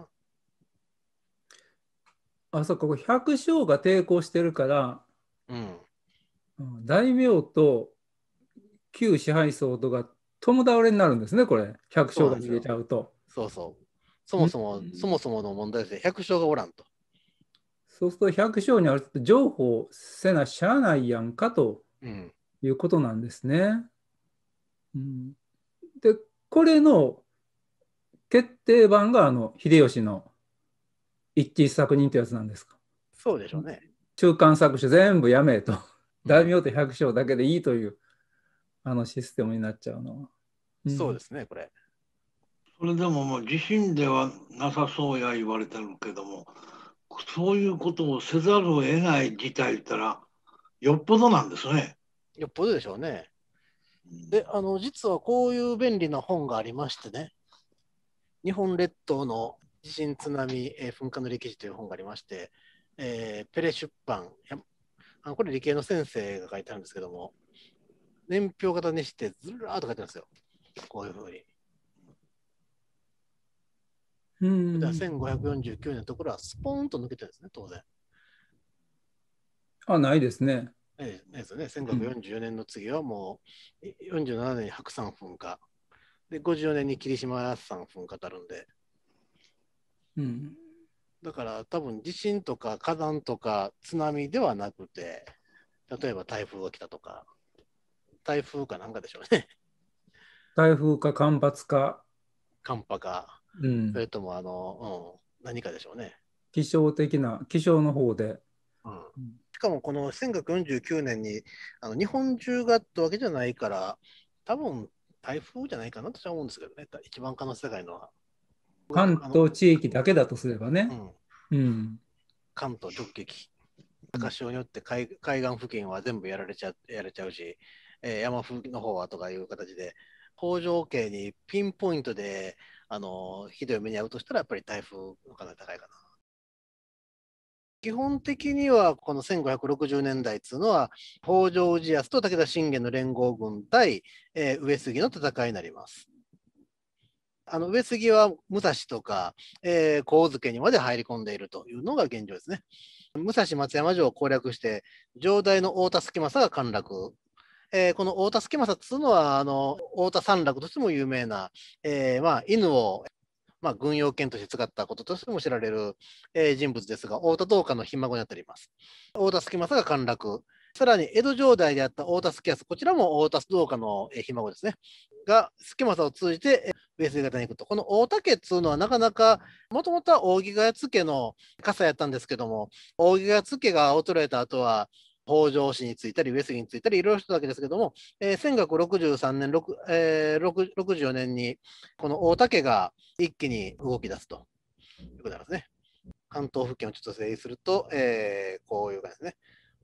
な。あ、そうか、こ百姓が抵抗してるから、うん、大名と旧支配層とが共倒れになるんですねこれ百姓が逃げちゃうとそうそうそもそもそもそもの問題で百姓がおらんとそうすると百姓にあるって譲歩せなしゃあないやんかということなんですね、うん、でこれの決定版があの秀吉の一致作人ってやつなんですかそうでしょうね中間作詞全部やめと大名と百姓だけでいいという、あのシステムになっちゃうのは、うん、そうですねこれそれでももう自身ではなさそうや言われてるけどもそういうことをせざるを得ない事態ったらよっぽどなんですねよっぽどでしょうねであの実はこういう便利な本がありましてね日本列島の地震津波、えー、噴火の歴史という本がありまして、えー、ペレ出版あのこれ理系の先生が書いてあるんですけども、年表型にしてずらーっと書いてあるんですよ。こういうふうに。うん1549年のところはスポーンと抜けてるんですね、当然。あ、ないですね。ないですね。1544年の次はもう、47年に白山噴火。で、54年に霧島山噴火たるんで。うん。だから多分地震とか火山とか津波ではなくて、例えば台風が来たとか、台風かなんかでしょうね。台風か干ばつか。寒波か、うん、それともあの、うん、何かでしょうね。気象的な、気象の方で。うん、しかもこの1949年にあの日本中がってわけじゃないから、多分台風じゃないかなとは思うんですけどね、一番可能性高いのは。関東地域だけだとすればね。うん、うん、関東直撃。高潮によって海海岸付近は全部やられちゃやれちゃうし、えー、山風の方はとかいう形で、北条家にピンポイントであのひどい目に遭うとしたら、やっぱり台風の可能性高いかな。基本的にはこの1560年代っていうのは北条氏康と武田信玄の連合軍対、えー、上杉の戦いになります。あの上杉は武蔵とか、えー、神津にまで入り込んでいるというのが現状ですね。武蔵松山城を攻略して、城代の太田助政が陥落。えー、この太田助政というのはあの、太田三楽としても有名な、えー、まあ、犬を、まあ、軍用犬として使ったこととしても知られる、え人物ですが、太田道家のひ孫にあたります。太田助政が陥落。さらに江戸城代であった太田助康、こちらも太田道家のひ孫ですね、が、助政を通じて上杉方に行くと。この大竹っつうのはなかなか、もともとは扇ヶ谷津家の傘やったんですけども、扇ヶ谷津家が衰えた後は、北条氏についたり、上杉についたり、いろいろしたわけですけども、えー、1963年6、えー、64年に、この大竹が一気に動き出すということなんですね。関東付近をちょっと整理すると、えー、こういう感じですね。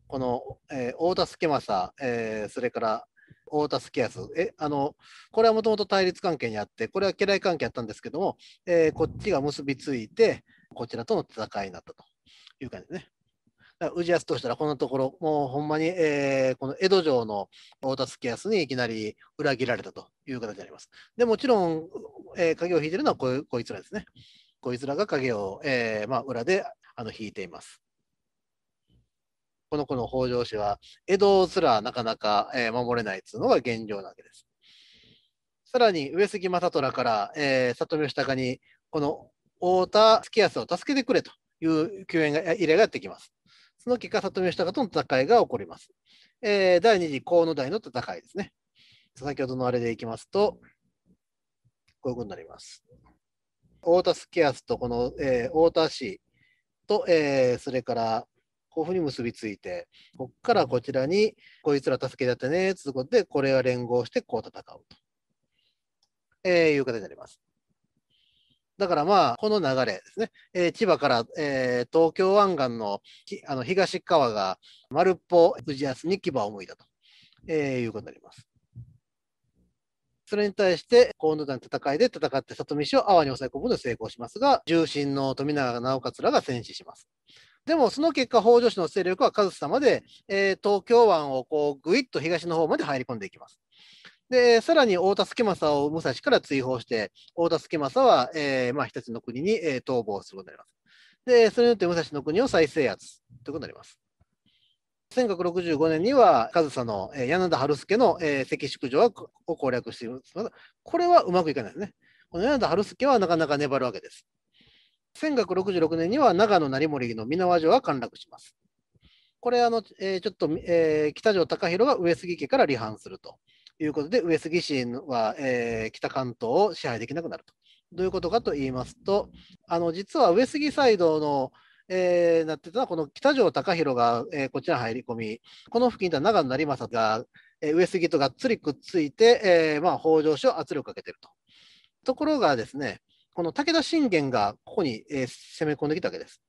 この、えー、大田助政、えー、それから太田助康えあの、これはもともと対立関係にあって、これは家来関係あったんですけども、えー、こっちが結びついて、こちらとの戦いになったという感じですね。宇治安としたらこのところ、もうほんまに、えー、この江戸城の太田助康にいきなり裏切られたという形になります。でもちろん、えー、影を引いてるのはこいつらですね。こいつらが影を、えーまあ、裏であの引いています。この子の北条氏は、江戸すらなかなか、えー、守れないというのが現状なわけです。さらに上杉政虎から、えー、里見義高に、この太田助康を助けてくれという救援が依頼がやってきます。その結果、里見義高との戦いが起こります。えー、第2次河野大の戦いですね。先ほどのあれでいきますと、こういうことになります。太田助康とこの、えー、太田氏と、えー、それからこういうふうに結びついて、こっからこちらに、こいつら助け合ってね、つうことで、これは連合してこう戦うと、えー、いう形になります。だからまあ、この流れですね、えー、千葉から、えー、東京湾岸のあの東側が丸っぽ氏康に牙を向いたと、えー、いうことになります。それに対して、河野団戦いで戦って里見氏を阿波に抑え込むのに成功しますが、重臣の富永直勝らが戦死します。でもその結果、北条氏の勢力は上総まで、えー、東京湾をこうぐいっと東の方まで入り込んでいきます。で、さらに太田助政を武蔵から追放して、太田助政は、えー、まあ、日立の国に、えー、逃亡することになります。で、それによって武蔵の国を再制圧ということになります。1965年には、上総の、えー、柳田春輔の、えー、関宿城を攻略しています。これはうまくいかないですね。この柳田春輔はなかなか粘るわけです。1166年には長野成森の箕輪城は陥落します。これ、あの、えー、ちょっと、えー、北条高弘が上杉家から離反するということで、上杉氏は、えー、北関東を支配できなくなると。どういうことかと言いますと、あの実は上杉街道の、えー、なってたのは、この北条高弘が、えー、こちら入り込み、この付近では長野成政が、えー、上杉とがっつりくっついて、えーまあ、北条氏を圧力かけてると。ところがですね、この武田信玄がここに、えー、攻め込んできたわけです。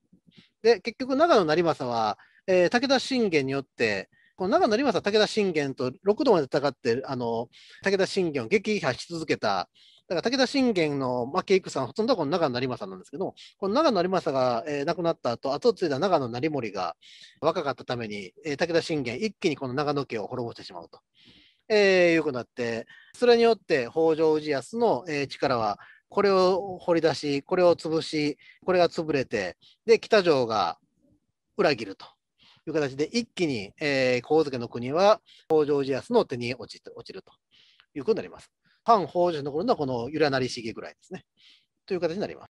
で、結局、長野成政は、えー、武田信玄によって、この長野成政武田信玄と六度まで戦って、あの武田信玄を撃破し続けた、だから武田信玄の負け戦はほとんどはこの長野成政なんですけど、この長野成政が、えー、亡くなった後、後を継いだ長野成盛が若かったために、えー、武田信玄一気にこの長野家を滅ぼしてしまうと。えー、いうことになって、それによって北条氏康の、えー、力はこれを掘り出し、これを潰し、これが潰れて、で、北条が裏切るという形で、一気に、えー、神津家の国は北条氏康の手に落ち落ちるということになります。反北条の頃のはこの由良成重ぐらいですね。という形になります。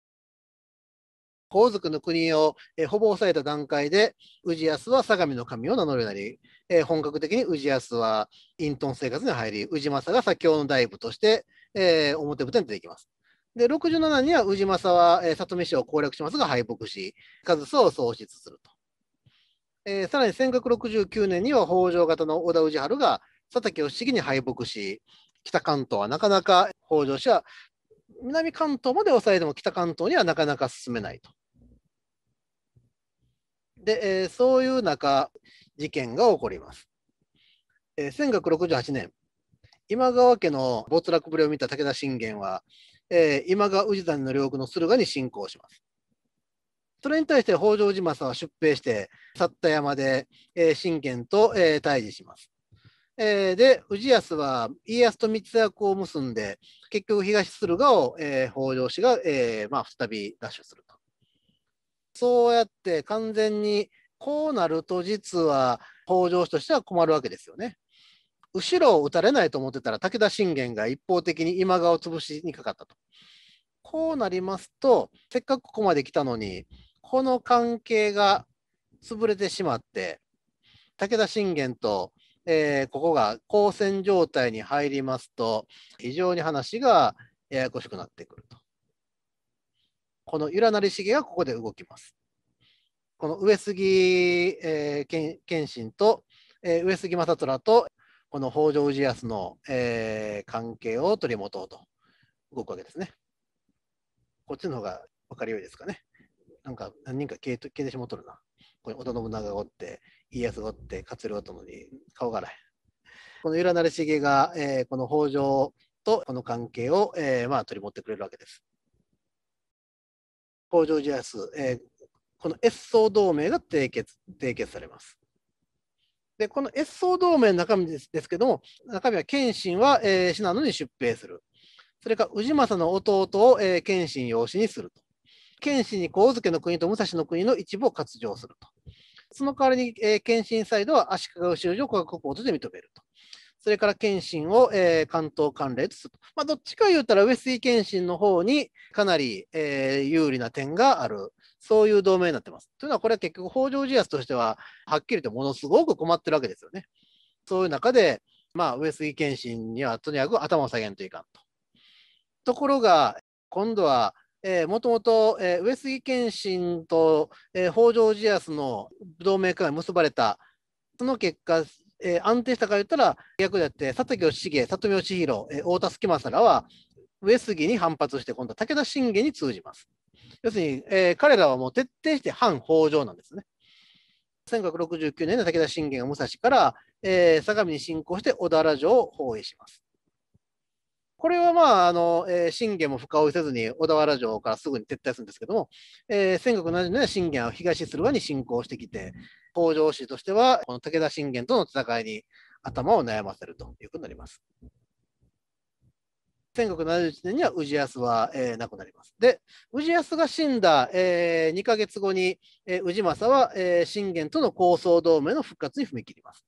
皇族の国を、えー、ほぼ抑えた段階で、氏康は相模の神を名乗るようになり、えー、本格的に氏康は隠遁生活に入り、氏政が左京の大部として、えー、表舞台に出てきます。で、67には宇治正は、えー、里見氏を攻略しますが敗北し、一総を喪失すると。えー、さらに1569年には北条方の織田氏春が佐竹義重に敗北し、北関東はなかなか北条氏は南関東まで抑えても北関東にはなかなか進めないと。で、えー、そういう中、事件が起こります。えー、1568年、今川家の没落ぶりを見た武田信玄は、えー、今川氏谷の領国の駿河に侵攻します。それに対して北条氏政は出兵して、去った山で、えー、信玄と、えー、対峙します。えー、で、氏康は家康と密約を結んで、結局東駿河を、えー、北条氏が、えーまあ、再び奪取すると。そうやって完全にこうなると実は北条氏としては困るわけですよね。後ろを打たれないと思ってたら武田信玄が一方的に今川を潰しにかかったと。こうなりますと、せっかくここまで来たのに、この関係が潰れてしまって、武田信玄と、えー、ここが交戦状態に入りますと、非常に話がややこしくなってくると。この由良成重がここで動きます。この上杉、えー、謙信と、えー、上杉政虎とこの北条氏康の、えー、関係を取り持とうと動くわけですね。こっちの方が分かりよいですかね。なんか何人か消え消えてしもとるな。これ織田信長がおって、家康がおって、勝呂おったのに顔がない。この由良成重が、えー、この北条とこの関係を、えーまあ、取り持ってくれるわけです。北条氏康、えー、この越宗同盟が締結締結されます。で、この越想同盟の中身ですですけども、中身は謙信は、えー、信濃に出兵する。それから氏政の弟を、えー、謙信養子にすると。謙信に神付の国と武蔵の国の一部を割譲すると。その代わりに、えー、謙信サイドは足利修正国国王として認めると。それから謙信を、えー、関東関連とすると。まあ、どっちか言うたら、上杉謙信の方にかなり、えー、有利な点があるそういう同盟になってます。というのは、これは結局、北条氏康としては、はっきりとものすごく困ってるわけですよね。そういう中で、まあ、上杉謙信にはとにかく頭を下げんといかんと。ところが、今度は、えー、もともと、えー、上杉謙信と、えー、北条氏康の同盟から結ばれた、その結果、えー、安定したか言ったら、逆であって、佐竹義重、里見義弘、えー、太田助政らは、上杉に反発して、今度は武田信玄に通じます。要するに、えー、彼らはもう徹底して反北条なんですね。1569年の武田信玄が武蔵から、えー、相模に侵攻して小田原城を包囲します。これはまあ、あの、えー、信玄も深追いせずに小田原城からすぐに撤退するんですけども、えー、1570年は信玄は東駿河に侵攻してきて、北条氏としては、この武田信玄との戦いに頭を悩ませるということになります。1671年には氏康は、えー、亡くなります。で、氏康が死んだ、えー、2か月後に、えー、氏政は、えー、信玄との高想同盟の復活に踏み切ります。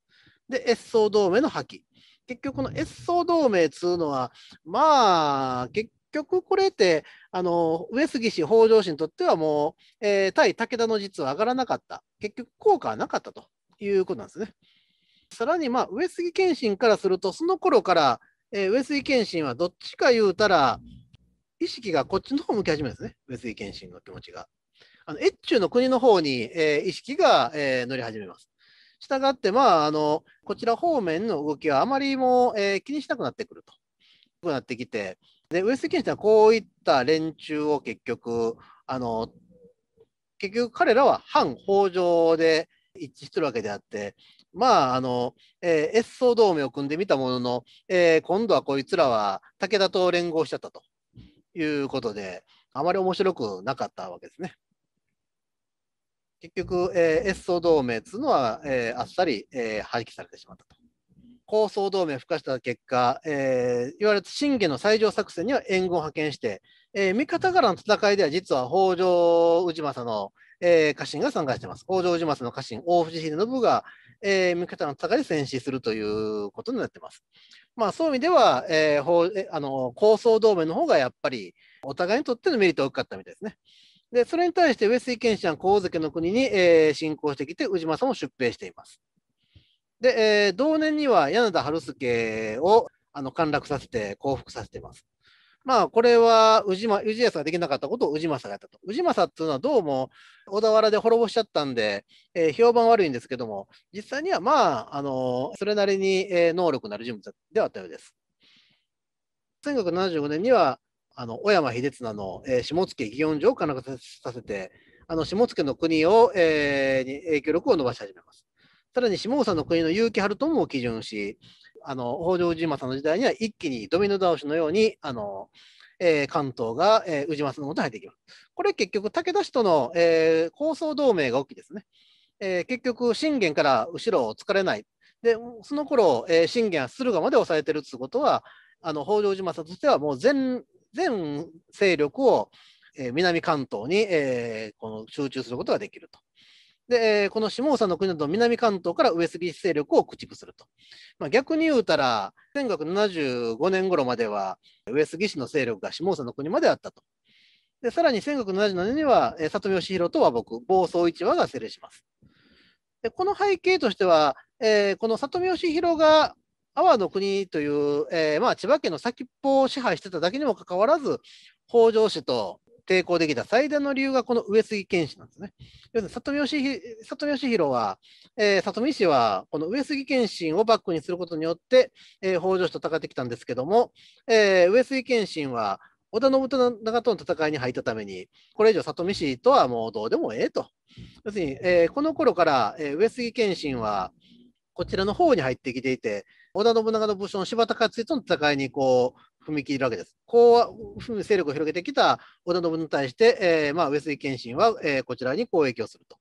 で、越想同盟の破棄。結局、この越想同盟っつうのは、まあ、結局これって、あの上杉氏、北条氏にとってはもう、えー、対武田の実は上がらなかった、結局効果はなかったということなんですね。さらに、まあ、上杉謙信からすると、その頃からえー、上杉謙信はどっちか言うたら、意識がこっちの方向き始めるんですね、上杉謙信の気持ちが。あの越中の国の方に、えー、意識が、えー、乗り始めます。したがって、まあ、あのこちら方面の動きはあまりもえー、気にしなくなってくると。うなってきて、で上杉謙信はこういった連中を結局、あの結局彼らは反北条で一致してるわけであって、まあ、あの、えー、越想同盟を組んでみたものの、えー、今度はこいつらは武田と連合しちゃったということで、あまり面白くなかったわけですね。結局、えー、越想同盟ていうのは、えー、あっさり、えー、廃棄されてしまったと。構想同盟を付加した結果、えー、いわゆる信玄の最上作戦には援軍を派遣して、えー、味方からの戦いでは実は北条氏政の、えー、家臣が参加しています。北条氏津の家臣、大藤秀信が、えー、味方の戦いで戦死するということになっています。まあ、そういう意味では、えーほえあの構想同盟の方がやっぱりお互いにとってのメリットが大きかったみたいですね。で、それに対して上杉謙信は神関の国に、えー、侵攻してきて、宇治政も出兵しています。で、えー、同年には柳田春輔をあの陥落させて降伏させています。まあ、これは宇治宇治ができなかったことを宇治政がやったと。宇治政っていうのはどうも小田原で滅ぼしちゃったんで、えー、評判悪いんですけども、実際にはまあ、あのそれなりに、え能力のある人物ではあったようです。1975年には、あの小山秀綱の、えー、下野祇園城を陥落させて、あの下野の国を、えー、に影響力を伸ばし始めます。さらに下野の国の結城春友も基準し、あの北条氏政の時代には一気にドミノ倒しのようにあの、えー、関東が、えー、氏政のもとに入っていきます。これ結局武田氏との、えー、構想同盟が大きいですね。えー、結局信玄から後ろを突かれない。でその頃、えー、信玄は駿河まで押さえてるっうことはあの北条氏政としてはもう全全勢力を、えー、南関東に、えー、この集中することができると。で、この下総の国など南関東から上杉勢力を駆逐すると。まあ、逆に言うたら、1975年頃までは、上杉氏の勢力が下総の国まであったと。で、さらに1977年には、里見義弘と和睦、暴走一和が成立します。で、この背景としては、えー、この里見義弘が阿波の国という、えーまあ、千葉県の先っぽを支配してただけにもかかわらず、北条氏と抵抗できた最大の理由がこの上杉謙信なんですね。要するに里見義弘は、えー、里見氏はこの上杉謙信をバックにすることによって、えー、北条氏と戦ってきたんですけども、えー、上杉謙信は織田信長との戦いに入ったために、これ以上里見氏とはもうどうでもええと。要するに、えー、この頃から、えー、上杉謙信はこちらの方に入ってきていて、織田信長の武将の柴田勝家との戦いにこう踏み切るわけです。こう勢力を広げてきた織田信に対して、えー、まあ、上杉謙信は、えー、こちらに攻撃をすると。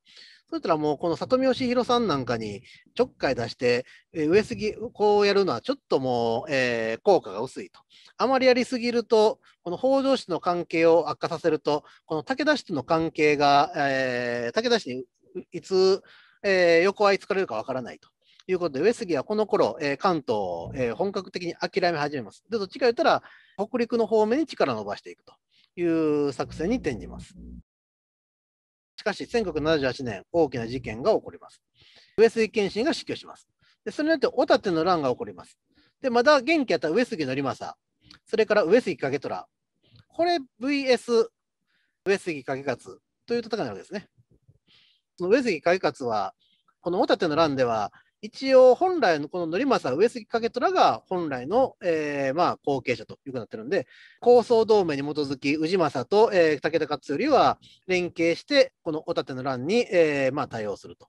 そしたらもうこの里見義弘さんなんかにちょっかい出して、えー、上杉こうやるのはちょっともう、えー、効果が薄いと。あまりやりすぎると、この北条氏との関係を悪化させると、この武田氏との関係が、えー、武田氏にいつ、え横はいつかれるかわからないと。いうことで、上杉はこの頃、えー、関東、えー、本格的に諦め始めます。で、どっちか言ったら、北陸の方面に力を伸ばしていくという作戦に転じます。しかし、1978年、大きな事件が起こります。上杉謙信が死去します。でそれによって、小立の乱が起こります。で、まだ元気やった上杉頼政、それから上杉景虎、これ VS 上杉景勝という戦いなわけですね。上杉景勝は、この小立の乱では、一応本来のこの乗政、上杉景虎が本来の、えー、まあ後継者というなってるんで、構想同盟に基づき、氏政と、えー、武田勝頼は連携して、このおたての乱に、えー、まあ対応すると。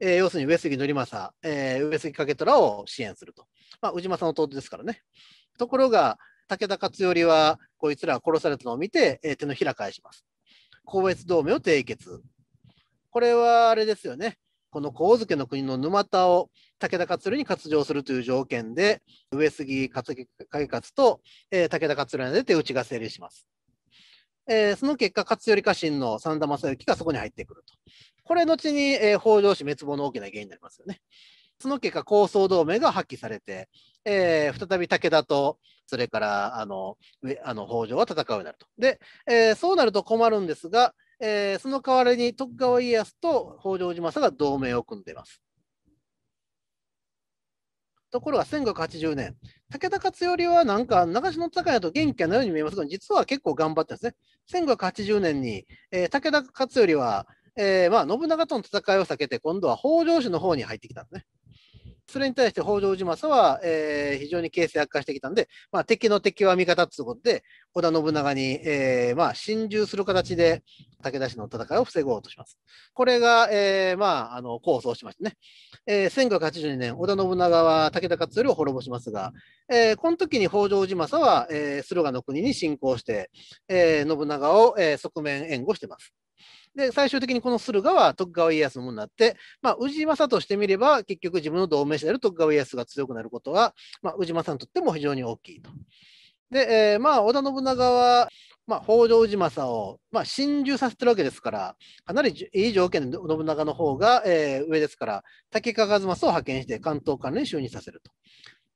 えー、要するに上杉乗政、えー、上杉景虎を支援すると。まあ、氏政の弟ですからね。ところが、武田勝頼は、こいつら殺されたのを見て、えー、手のひら返します。公別同盟を締結。これはあれですよね。この神家の国の沼田を武田勝頼に割譲するという条件で、上杉勝景勝と、えー、武田勝頼で手打ちが成立します。えー、その結果、勝頼家臣の三田正幸がそこに入ってくると。これ、後に、えー、北条氏滅亡の大きな原因になりますよね。その結果、構想同盟が発揮されて、えー、再び武田と、それからあのあの北条は戦うようになると。で、えー、そうなると困るんですが、えー、その代わりに徳川家康と北条氏政が同盟を組んでいます。ところが1580年、武田勝頼はなんか長篠戦いと元気なように見えますが、実は結構頑張ってですね。1580年に、えー、武田勝頼は、えー、まあ、信長との戦いを避けて、今度は北条氏の方に入ってきたんですね。それに対して北条氏政は、えー、非常に形勢悪化してきたんで、まあ、敵の敵は味方ということで、織田信長に、えーまあ、侵入する形で武田氏の戦いを防ごうとします。これが、えーまあ、あの構想しましてね、えー、1982年、織田信長は武田勝頼を滅ぼしますが、えー、この時に北条氏政は、えー、駿河の国に侵攻して、えー、信長を、えー、側面援護してます。で、最終的にこの駿河は徳川家康のものになって、まあ、宇治政としてみれば、結局自分の同盟者である徳川家康が強くなることは、まあ、宇治政にとっても非常に大きいと。で、えー、まあ、織田信長は、まあ、北条氏政を、まあ、心中させてるわけですから、かなりいい条件で信長の方が、えー、上ですから、竹一政を派遣して関東関連就任させると。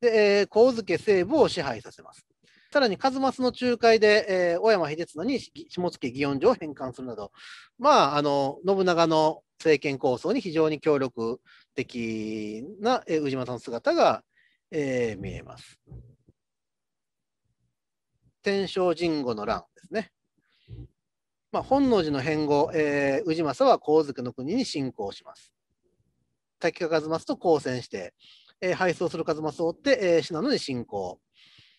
で、えー、上野西部を支配させます。さらに数松の仲介で、えー、小山秀綱に下野祇園城を返還するなど、まあ、あの信長の政権構想に非常に協力的な、えー、宇治さんの姿が、えー、見えます。天正神護の乱ですね。まあ、本能寺の変後、えー、氏政は神月の国に侵攻します。滝川一政と交戦して、えー、敗走する一政を追って、えー、信濃に侵攻。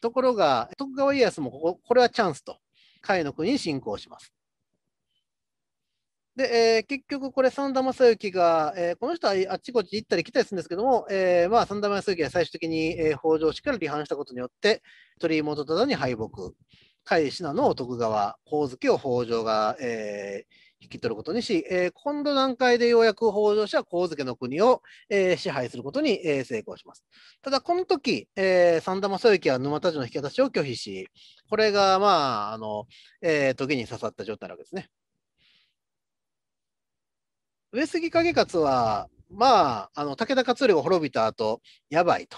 ところが、徳川家康もここれはチャンスと、甲斐の国に侵攻します。で、えー、結局、これ、三田正幸が、えー、この人はあっちこっち行ったり来たりするんですけども、えー、まあ、三田正幸が最終的に、えー、北条氏から離反したことによって、鳥居元忠に敗北、甲斐信濃を徳川、光月を北条が、えー、引き取ることにし、えー、今度段階でようやく北条氏は神付の国を、えー、支配することに、えー、成功します。ただ、この時、えー、三田正幸は沼田城の引き渡しを拒否し、これが、まあ、あの、えー、時に刺さった状態なわけですね。上杉景勝は、まあ、あの武田勝頼が滅びた後、やばいと。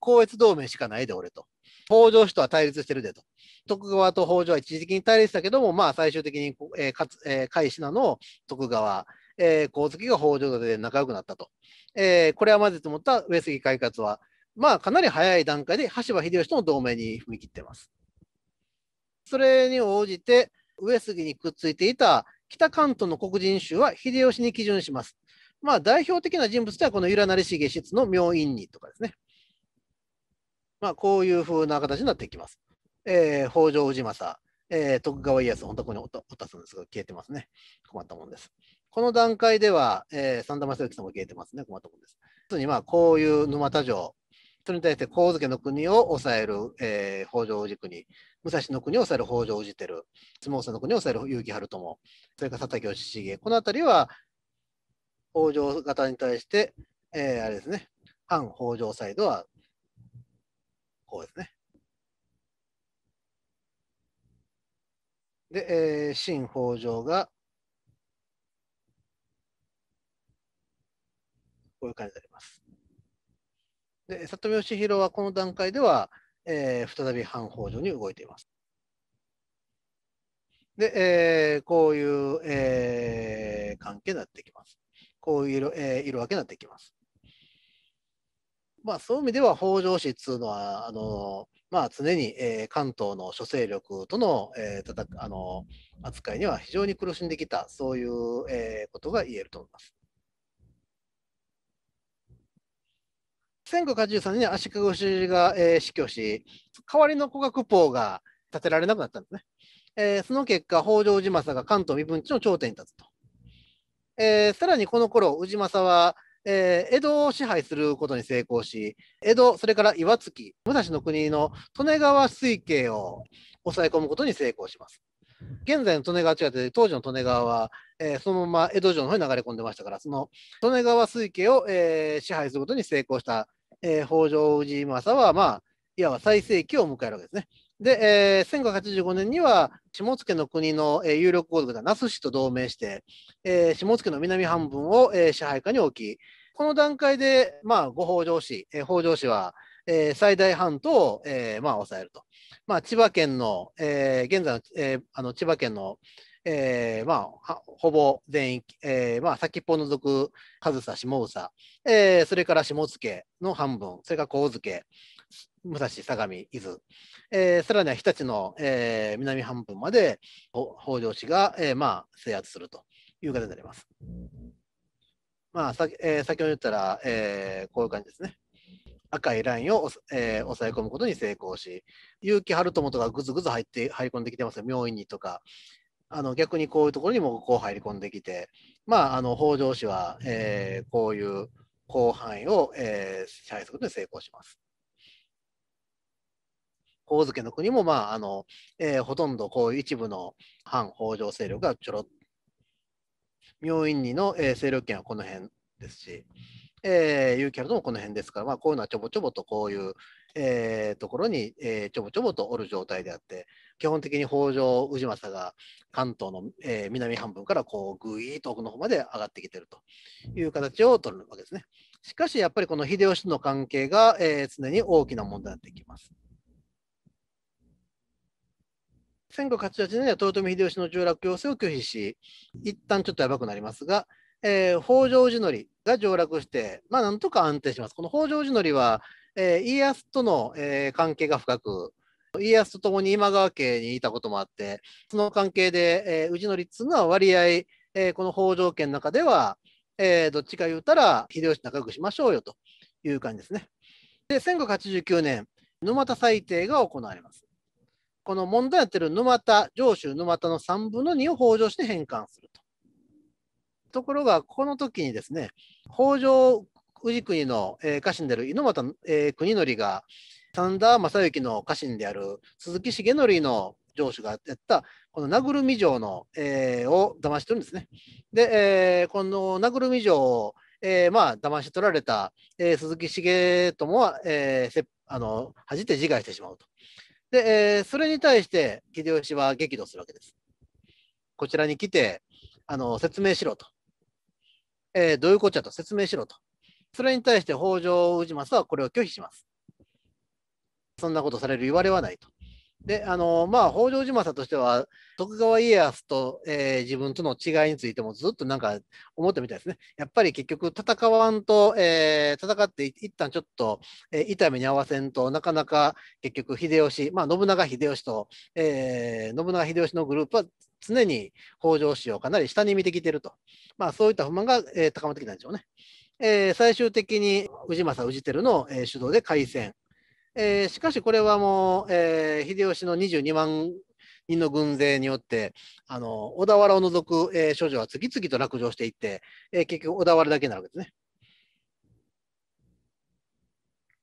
光悦同盟しかないで、俺と。北条氏とは対立してるでと。徳川と北条は一時的に対立したけども、まあ、最終的に、えーかつえー、甲斐信の徳川、えー、光月が北条で仲良くなったと。えー、これはまずと思った上杉開勝は、まあ、かなり早い段階で羽柴秀吉との同盟に踏み切ってます。それに応じて、上杉にくっついていた北関東の黒人衆は秀吉に基準します。まあ、代表的な人物では、この由良成重氏の明院にとかですね。まあ、こういう風な形になっていきます。えー、北条氏政、えー、徳川家康、本当はここにおったすんですが、消えてますね。困ったもんです。この段階では、えー、三田正幸さんも消えてますね。困ったもんです。つに、まあ、こういう沼田城、それに対して、神漬の国を抑える、えー、北条氏国、武蔵の国を抑える北条氏輝、相撲さの国を抑える結城春友、それから佐竹義重、この辺りは、北条方に対して、えー、あれですね、反北条サイドは方ですね。で、えー、新北条が、こういう感じになります。で、里見義弘はこの段階では、えー、再び反北条に動いています。で、えー、こういう、えー、関係になってきます。こういう色,、えー、色分けになってきます。まあ、そういう意味では北条氏っていうのはあの、まあ、常に、えー、関東の諸勢力との,、えー、たあの扱いには非常に苦しんできたそういう、えー、ことが言えると思います。1583年に足利氏が、えー、死去し代わりの古学法が建てられなくなったんですね。えー、その結果北条氏政が関東身分地の頂点に立つと。えー、さらにこの頃氏政はえー、江戸を支配することに成功し、江戸、それから岩槻、武蔵の国の利根川水系を抑え込むことに成功します。現在の利根川違って、当時の利根川は、えー、そのまま江戸城の方に流れ込んでましたから、その利根川水系を、えー、支配することに成功した、えー、北条氏政は、まあ、いわば最盛期を迎えるわけですね。で、えー、1585年には下野の国の、えー、有力王族だ那須氏と同盟して、えー、下野の南半分を、えー、支配下に置き、この段階で、まあ、五北条氏、えー、北条氏は、えー、最大半島を、えー、まあ、抑えると。まあ、千葉県の、えー、現在の,、えー、あの千葉県の、えー、まあ、ほぼ全域、えー、まあ、先っぽを除く上総、下総、えー、それから下野の半分、それから神津武蔵、相模、伊豆、えー、さらには日立の、えー、南半分まで北条氏が、えーまあ、制圧するという形になります。まあさえー、先ほど言ったら、えー、こういう感じですね。赤いラインを、えー、抑え込むことに成功し、結城晴友とかぐずぐず入って入り込んできてますよ、病院にとか。あの逆にこういうところにもこう入り込んできて、まあ、あの北条氏は、えー、こういう広範囲を、えー、支配することに成功します。神家の国も、まああのえー、ほとんどこういう一部の反北条勢力がちょろっ明院にの、えー、勢力圏はこの辺ですし、えー、ユーキャルもこの辺ですから、まあ、こういうのはちょぼちょぼとこういう、えー、ところに、えー、ちょぼちょぼとおる状態であって、基本的に北条氏政が関東の、えー、南半分からこうぐいっと奥の方まで上がってきてるという形を取るわけですね。しかしやっぱりこの秀吉の関係が、えー、常に大きな問題になってきます。1588年には豊臣秀吉の上洛要請を拒否し、一旦ちょっとやばくなりますが、えー、北条氏則が上洛して、まあ、なんとか安定します。この北条氏則は、えー、家康との、えー、関係が深く、家康と共に今川家にいたこともあって、その関係で、えー、氏則っいうのは割合、えー、この北条家の中では、えー、どっちか言うたら秀吉仲良くしましょうよという感じですね。で、1589年、沼田裁定が行われます。この問題やってる沼田、上州沼田の3分の2を北条して返還すると。ところが、この時にですね、北条氏国の、えー、家臣である猪俣、えー、国則が、三田正幸の家臣である鈴木重則の上司がやった、この名ぐるみ城の、えー、を騙し取るんですね。で、えー、この名ぐるみ城を、えー、まあ、騙し取られた、えー、鈴木重友は、えー、あの恥じて自害してしまうと。で、えー、それに対して秀吉は激怒するわけです。こちらに来て、あの説明しろと。えー、どういうこっちゃと説明しろと。それに対して北条氏政はこれを拒否します。そんなことされる言われはないと。で、あの、まあ、北条島政としては、徳川家康と、えー、自分との違いについてもずっとなんか思ったみたいですね。やっぱり結局戦わんと、えー、戦って一旦ちょっと、えー、痛みに合わせんとなかなか結局秀吉、まあ、信長秀吉と、えー、信長秀吉のグループは常に北条氏をかなり下に見てきてると。まあ、そういった不満が、えー、高まってきたんでしょうね。えー、最終的に氏政氏輝の、えー、主導で開戦。えー、しかしこれはもう、えー、秀吉の22万人の軍勢によってあの小田原を除く、えー、諸女は次々と落城していって、えー、結局小田原だけになるわけですね。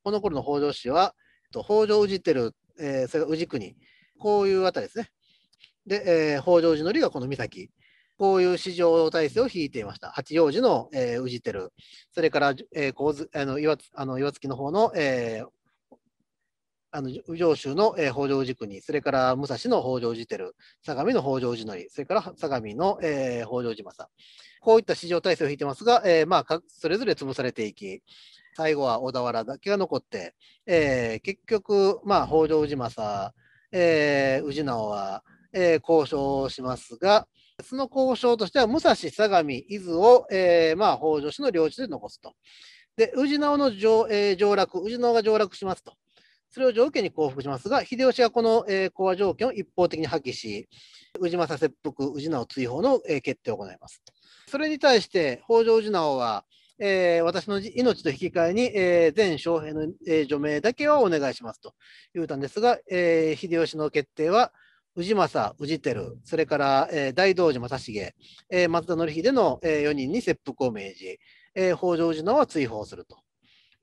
この頃の北条氏は北条氏てる、えー、それが氏国こういうあたりですね。で、えー、北条氏のりがこの岬。こういう市場体制を引いていました。八王子の、えー、宇治てる、それから、えー、こうずあの岩あの岩槻の方の、えー、あの上州の、えー、北条寺国、それから武蔵の北条寺照、相模の北条寺則、それから相模の、えー、北条寺政。こういった市場体制を引いてますが、えー、まあ、それぞれ潰されていき、最後は小田原だけが残って、えー、結局、まあ、北条寺政、えー、宇治直は、えー、交渉をしますが、その交渉としては、武蔵、相模、伊豆を、えー、まあ、北条氏の領地で残すと。で、宇治直の上、えー、上洛、宇治直が上洛しますと。それを条件に降伏しますが、秀吉がこの、えー、講和条件を一方的に破棄し、宇治政切腹、宇治直追放の、えー、決定を行います。それに対して、北条氏直は、えー、私の命と引き換えに、えー、全将兵の、えー、除名だけはお願いしますと言うたんですが、えー、秀吉の決定は、氏政、氏輝、それから、えー、大道寺正成、えー、松田紀秀の、えー、4人に切腹を命じ、えー、北条氏直は追放すると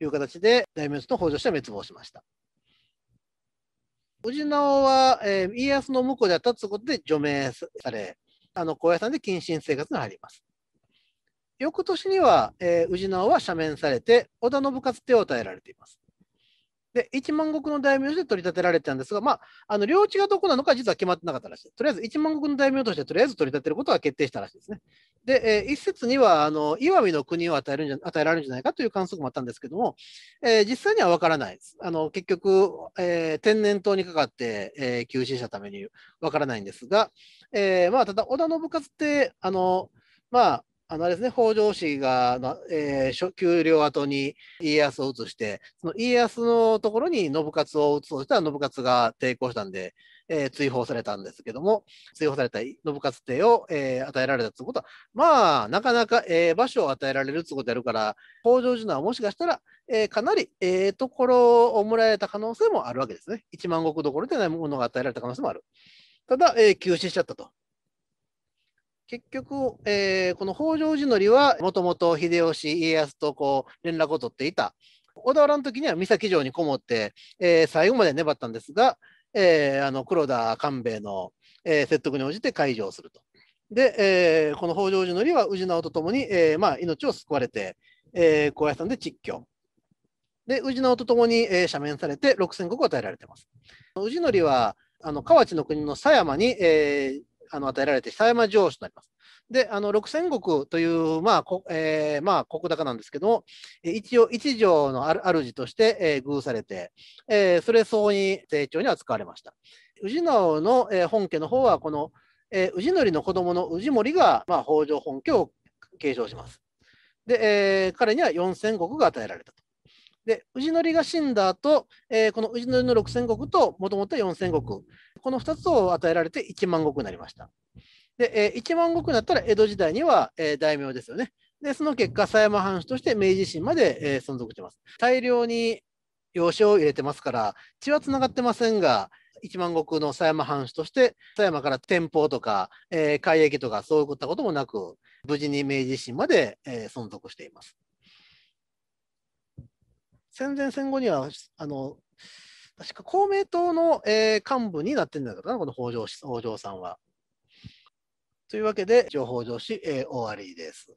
いう形で、大名の北条氏は滅亡しました。氏直は、えー、家康の婿であったということで除名され、あの高野山で謹慎生活に入ります。翌年には、えー、氏直は赦免されて、織田信勝手を与えられています。で、1万石の大名として取り立てられてたんですが、まあ、あの領地がどこなのか実は決まってなかったらしい。とりあえず1万石の大名としてとりあえず取り立てることは決定したらしいですね。で、えー、一説にはあの岩見の国を与えるんじゃ与えられるんじゃないかという観測もあったんですけども、えー、実際には分からないです。あの結局、えー、天然痘にかかって、え急死したために分からないんですが、えまあ、ただ織田信勝ってあの、まああのあれですね、北条氏が、えー、給料後に家康を移して、その家康のところに信勝を移そうしたら信勝が抵抗したんで、えー、追放されたんですけども、追放された信勝帝を、えー、与えられたということは、まあ、なかなか、えー、場所を与えられるいうことやるから、北条氏のはもしかしたら、えー、かなり、えー、ところをもらえた可能性もあるわけですね。一万石どころでないものが与えられた可能性もある。ただ、えー、休止しちゃったと。結局、えー、この北条氏則はもともと秀吉家康とこう連絡を取っていた小田原の時には三崎城にこもって、えー、最後まで粘ったんですが、えー、あの黒田官兵衛の、えー、説得に応じて解除すると。で、えー、この北条氏則は氏直とともに、えーまあ、命を救われて、えー、高野山で蟄居。で、氏直とともに、えー、赦免されて6000石を与えられています。氏則はあの河内の国の狭山に、えー、あの与えられて、久山城主となります。で、あの六千石という、まあこえー、まあ、国高なんですけども、一応、一条のある主として、えー、偶されて、えー、それ相応に成長に扱われました。氏直の、えー、本家の方は、この、えー、氏則の子供の宇治森が、まあ、北条本家を継承します。で、えー、彼には四千石が与えられたと。で、氏則が死んだ後、えー、この宇氏則の六千石と、もともと四千石、この2つを与えられて1万石になりました。で、え1万石になったら江戸時代には、え大名ですよね。で、その結果、狭山藩主として明治維新まで、え存続してます。大量に養子を入れてますから、血はつながってませんが、一万石の狭山藩主として、狭山から天保とか、えー、海域とか、そういったこともなく、無事に明治維新まで、えー、存続しています。戦前戦後にはあの確か公明党の、えー、幹部になってるんだからな、この北条北条さんは。というわけで、情報上司、えー、終わりです。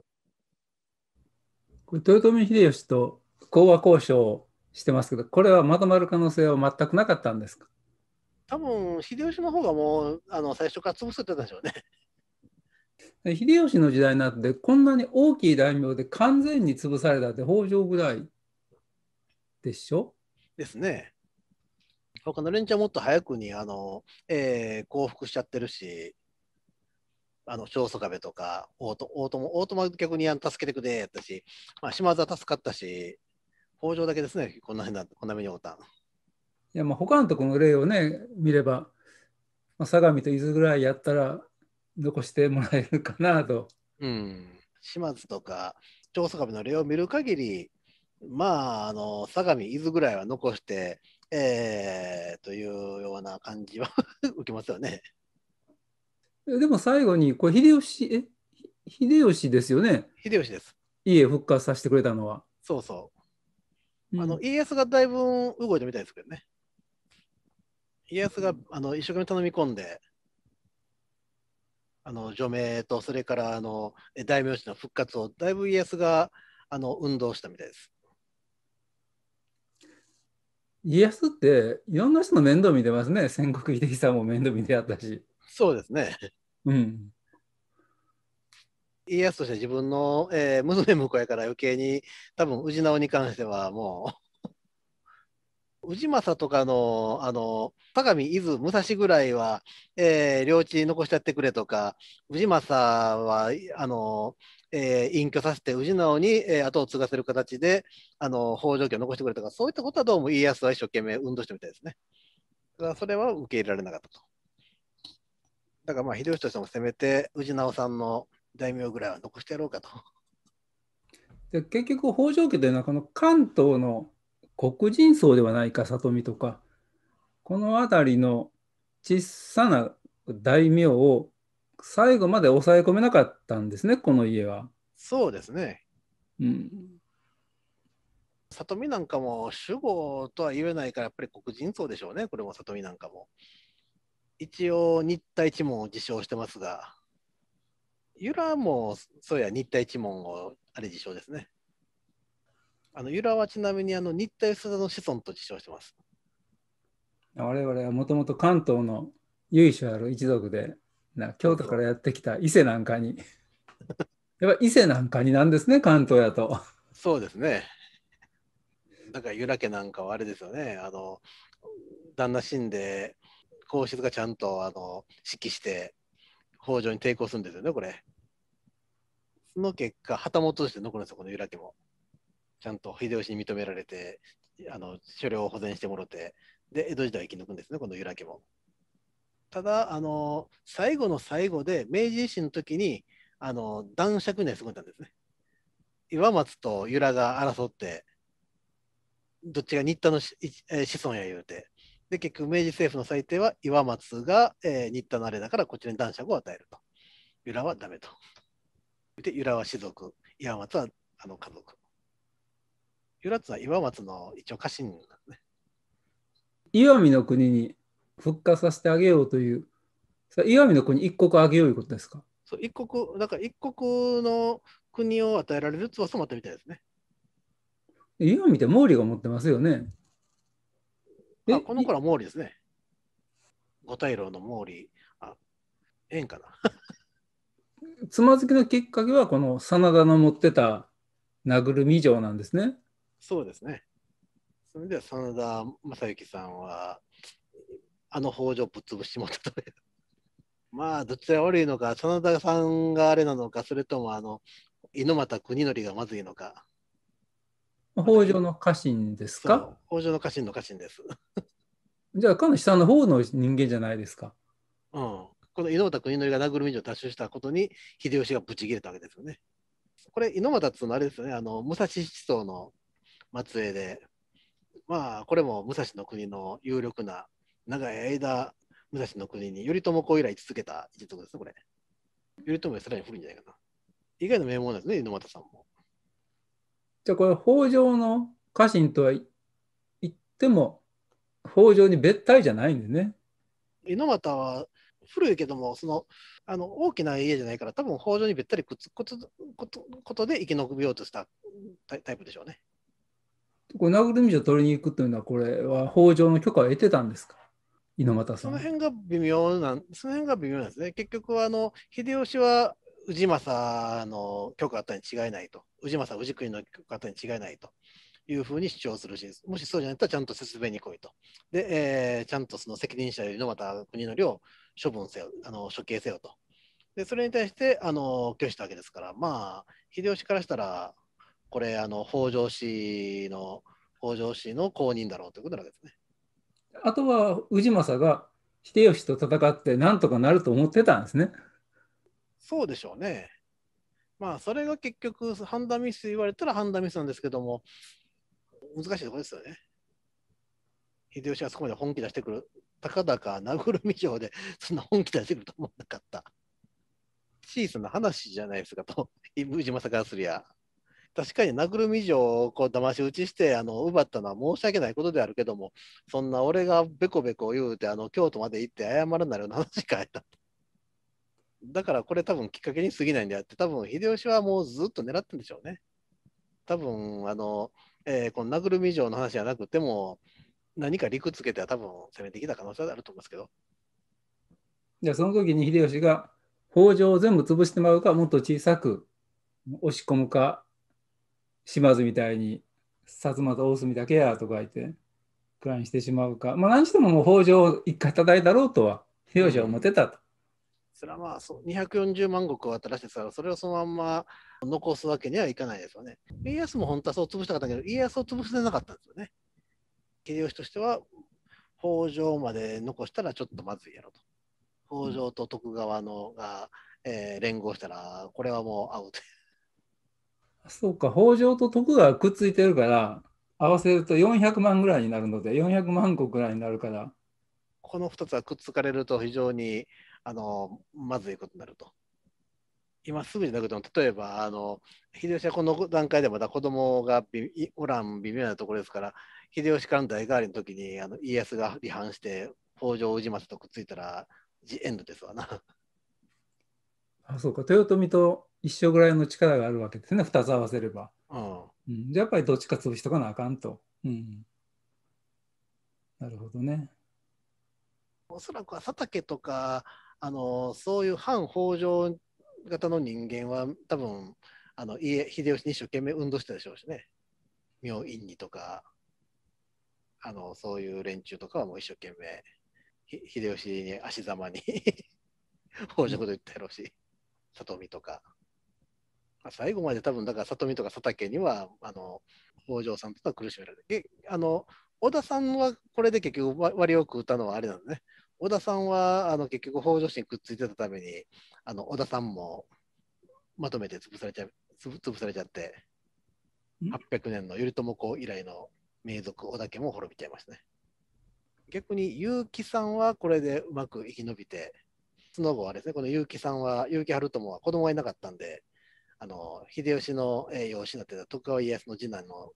豊臣秀吉と講和交渉をしてますけど、これはまとまる可能性は全くなかったんですか多分秀吉の方がもうあの最初から潰せてたでしょうね。秀吉の時代になってこんなに大きい大名で完全に潰されたって北条ぐらいでしょですね。他の連中はもっと早くにあの、えー、降伏しちゃってるし、あの長宗我部とか大友、大友逆にあの助けてくれやったし、まあ、島津は助かったし、北条だけですね、こんななこんな目に遭ったん。いや、まあ他のとこの例をね、見れば、まあ、相模と伊豆ぐらいやったら残してもらえるかなと。うん、島津とか長宗我部の例を見る限り、まあ、あの相模、伊豆ぐらいは残して、えー、というような感じは 受けますよね。でも最後に、これ秀吉、え秀吉ですよね。秀吉です。家復活させてくれたのは。そうそう。うん、あの家康がだいぶ動いたみたいですけどね。家康があの一生懸命頼み込んで、あの除名と、それからあの大名氏の復活を、だいぶ家康があの運動したみたいです。家康っていろんな人の面倒見てますね戦国秀樹さんも面倒見てあったしそうですねうん家康として自分の、えー、娘婿やから余計に多分氏直に関してはもう宇治政とかのあの相模伊豆武蔵ぐらいは、えー、領地に残しちゃってくれとか宇治政はあのえー、隠居させて氏直に、えー、後を継がせる形であの北条家を残してくれたかそういったことはどうも家康は一生懸命運動してみたいですね。だからそれは受け入れられなかったと。だからまあ秀吉としてもせめて氏直さんの大名ぐらいは残してやろうかと。で結局北条家というのはこの関東の黒人層ではないか里見とかこの辺りの小さな大名を最後まで抑え込めなかったんですね、この家は。そうですね。うん。里見なんかも主語とは言えないから、やっぱり黒人層でしょうね、これも里見なんかも。一応、日体一門を自称してますが、由良もそうや、日体一門をあれ自称ですね。あの由良はちなみにあの日体須田の子孫と自称してます。我々はもともと関東の由緒ある一族で、な京都からやってきた伊勢なんかに やっぱ伊勢なんかになんですね関東やとそうですねだから由良家なんかはあれですよねあの旦那死んで皇室がちゃんとあの指揮して北条に抵抗するんですよねこれその結果旗本として残るんですよこの由良家もちゃんと秀吉に認められてあの所領を保全してもろてで江戸時代生き抜くんですねこの由良家もただ、あの最後の最後で明治維新の時にあの男爵にはすごいたんですね。岩松と由良が争って、どっちが新田の子孫や言うて、で結局明治政府の最低は岩松が、えー、新田のあれだからこちらに男爵を与えると。由良はダメと。で、由良は士族、岩松はあの家族。由良は岩松の一応家臣なんですね。石見の国に復活させてあげようという、石見の国一国あげよういうことですかそう一国、だから一国の国を与えられるそうあったみたいですね。石見って毛利が持ってますよね。あこの頃は毛利ですね。五大老の毛利。あ、縁かな。つまずきのきっかけは、この真田の持ってた名ぐるみ城なんですね。そうですね。それでは真田正幸さんは、あの北条ぶっ潰しもったという。まあ、どちら悪いのか、真田さんがあれなのか、それとも、あの、猪俣国則がまずいのか。北条の家臣ですか北条の家臣の家臣です。じゃあ、かなり下の方の人間じゃないですか。うん。この猪俣国則が名ぐるみ城を奪取したことに、秀吉がぶち切れたわけですよね。これ、猪俣っていうのはあれですよね、あの、武蔵思想の末裔で、まあ、これも武蔵の国の有力な長い間、武蔵の国に頼朝公以来続けた一族ですね、これ。頼朝はさらに古いんじゃないかな。以外の名門なんですね、猪俣さんも。じゃあこれ、北条の家臣とは言っても、北条に別体じゃないんでね。猪俣は古いけども、そのあの大きな家じゃないから、多分北条にべったりくっつくことことで生き延びようとしたタイプでしょうね。これ、殴り道を取りに行くというのは、これは北条の許可を得てたんですか猪俣さん。その辺が微妙なん、その辺が微妙なんですね。結局あの秀吉は氏政の許可あったに違いないと、氏政氏国の許可あったに違いないと。いうふうに主張するし、もしそうじゃないとちゃんと説明に来いと。で、えー、ちゃんとその責任者よりのまた国の領を処分せよ、あの処刑せよと。で、それに対してあの拒否したわけですから、まあ、秀吉からしたら、これ、あの北条氏の北条氏の公認だろうということなわけですね。あとは氏政が秀吉と戦ってなんとかなると思ってたんですね。そうでしょうね。まあそれが結局判断ミス言われたら判断ミスなんですけども難しいところですよね。秀吉がそこまで本気出してくる。たかだか名古屋城でそんな本気出してくると思わなかった。小さな話じゃないですかと、氏政からすりゃ。確かに名るみ城をこう騙し討ちしてあの奪ったのは申し訳ないことであるけども、そんな俺がべこべこ言うてあの京都まで行って謝らないような話かいた。だからこれ多分きっかけに過ぎないんであって、多分秀吉はもうずっと狙ってるんでしょうね。多分あの、えー、この名るみ城の話じゃなくても、何か理屈つけては多分攻めてきた可能性があると思うんですけど。じゃあその時に秀吉が北条を全部潰してもらうか、もっと小さく押し込むか、島津みたいに薩摩と大隅だけやとか言ってくらいにしてしまうか、まあ、何してももう北条を一回叩いたろうとは秀吉は思ってたと。それはまあそう240万石を渡らせてたらそれをそのまんま残すわけにはいかないですよね。家康も本当はそう潰したかったけど家康を潰せなかったんですよね。秀吉としては北条まで残したらちょっとまずいやろと。北条と徳川のが、えー、連合したらこれはもうアウトそうか、北条と徳がくっついてるから、合わせると400万ぐらいになるので、400万個ぐらいになるから。この2つはくっつかれると非常にあのまずいことになると。今すぐじゃなくても、例えば、あの秀吉はこの段階でまだ子供がおらん微妙なところですから、秀吉から代替わりの時にあの家康が離反して、北条氏政とくっついたら、ジエンドですわな。あそうか、豊臣と一緒ぐらいの力があるわけですね2つ合わせれば。うんうん、じゃあやっぱりどっちか潰しとかなあかんと。うん、なるほどね。おそらくは佐竹とかあのそういう反北条型の人間は多分あの家秀吉に一生懸命運動したでしょうしね妙院にとかあのそういう連中とかはもう一生懸命秀吉に足ざまに北条と言ったやろうし里見とか。最後まで多分だから里見とか佐竹にはあの北条さんとか苦しめられてあの小田さんはこれで結局割を食うたのはあれなのね小田さんはあの結局北条氏にくっついてたためにあの小田さんもまとめて潰されちゃ潰されちゃって800年の頼朝公以来の名族織田家も滅びちゃいましたね逆に結城さんはこれでうまく生き延びてその後はですねこの結城さんは結城春友は子供がいなかったんであの秀吉の養子になってた徳川家康の次男の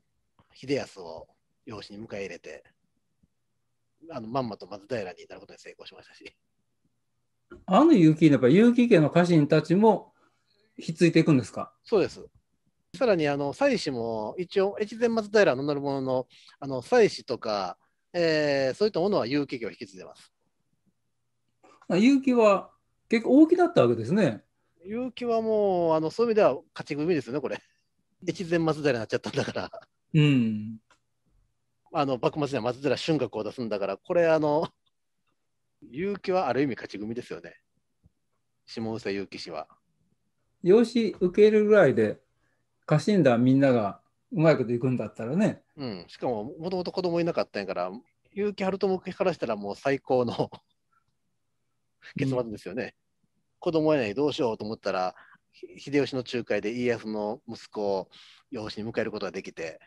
秀康を養子に迎え入れて、あのまんまと松平になることに成功しましたし。あの結城、やっぱ結城家の家臣たちもひっついていくんですかそうです。さらにあの妻子も一応越前松平のなるもののあの妻子とか、えー、そういったものは結城家を引き継いでます。結城は結構大きだったわけですね。結城はもうあのそういう意味では勝ち組ですよねこれ越前松平になっちゃったんだからうんあの幕末には松寺春閣を出すんだからこれあの結城はある意味勝ち組ですよね下総結城氏は養子受けるぐらいで家臣団みんながうまいこといくんだったらねうんしかももともと子供いなかったんやから結城春友からしたらもう最高の 結末ですよね、子供やないどうしようと思ったら秀吉の仲介で家康の息子を養子に迎えることができて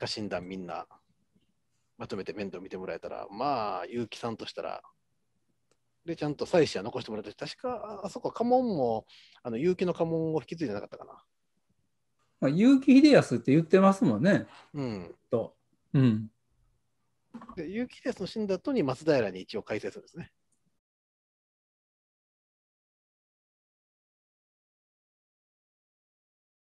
家臣団みんなまとめて面倒見てもらえたらまあ結城さんとしたらでちゃんと妻子は残してもらったし確かあそこ家紋もあの結城の家紋を引き継いでなかったかな。まあ、結城秀康って言ってますもんね。うん。と。うん。で結城秀康の死んだ後に松平に一応改正するんですね。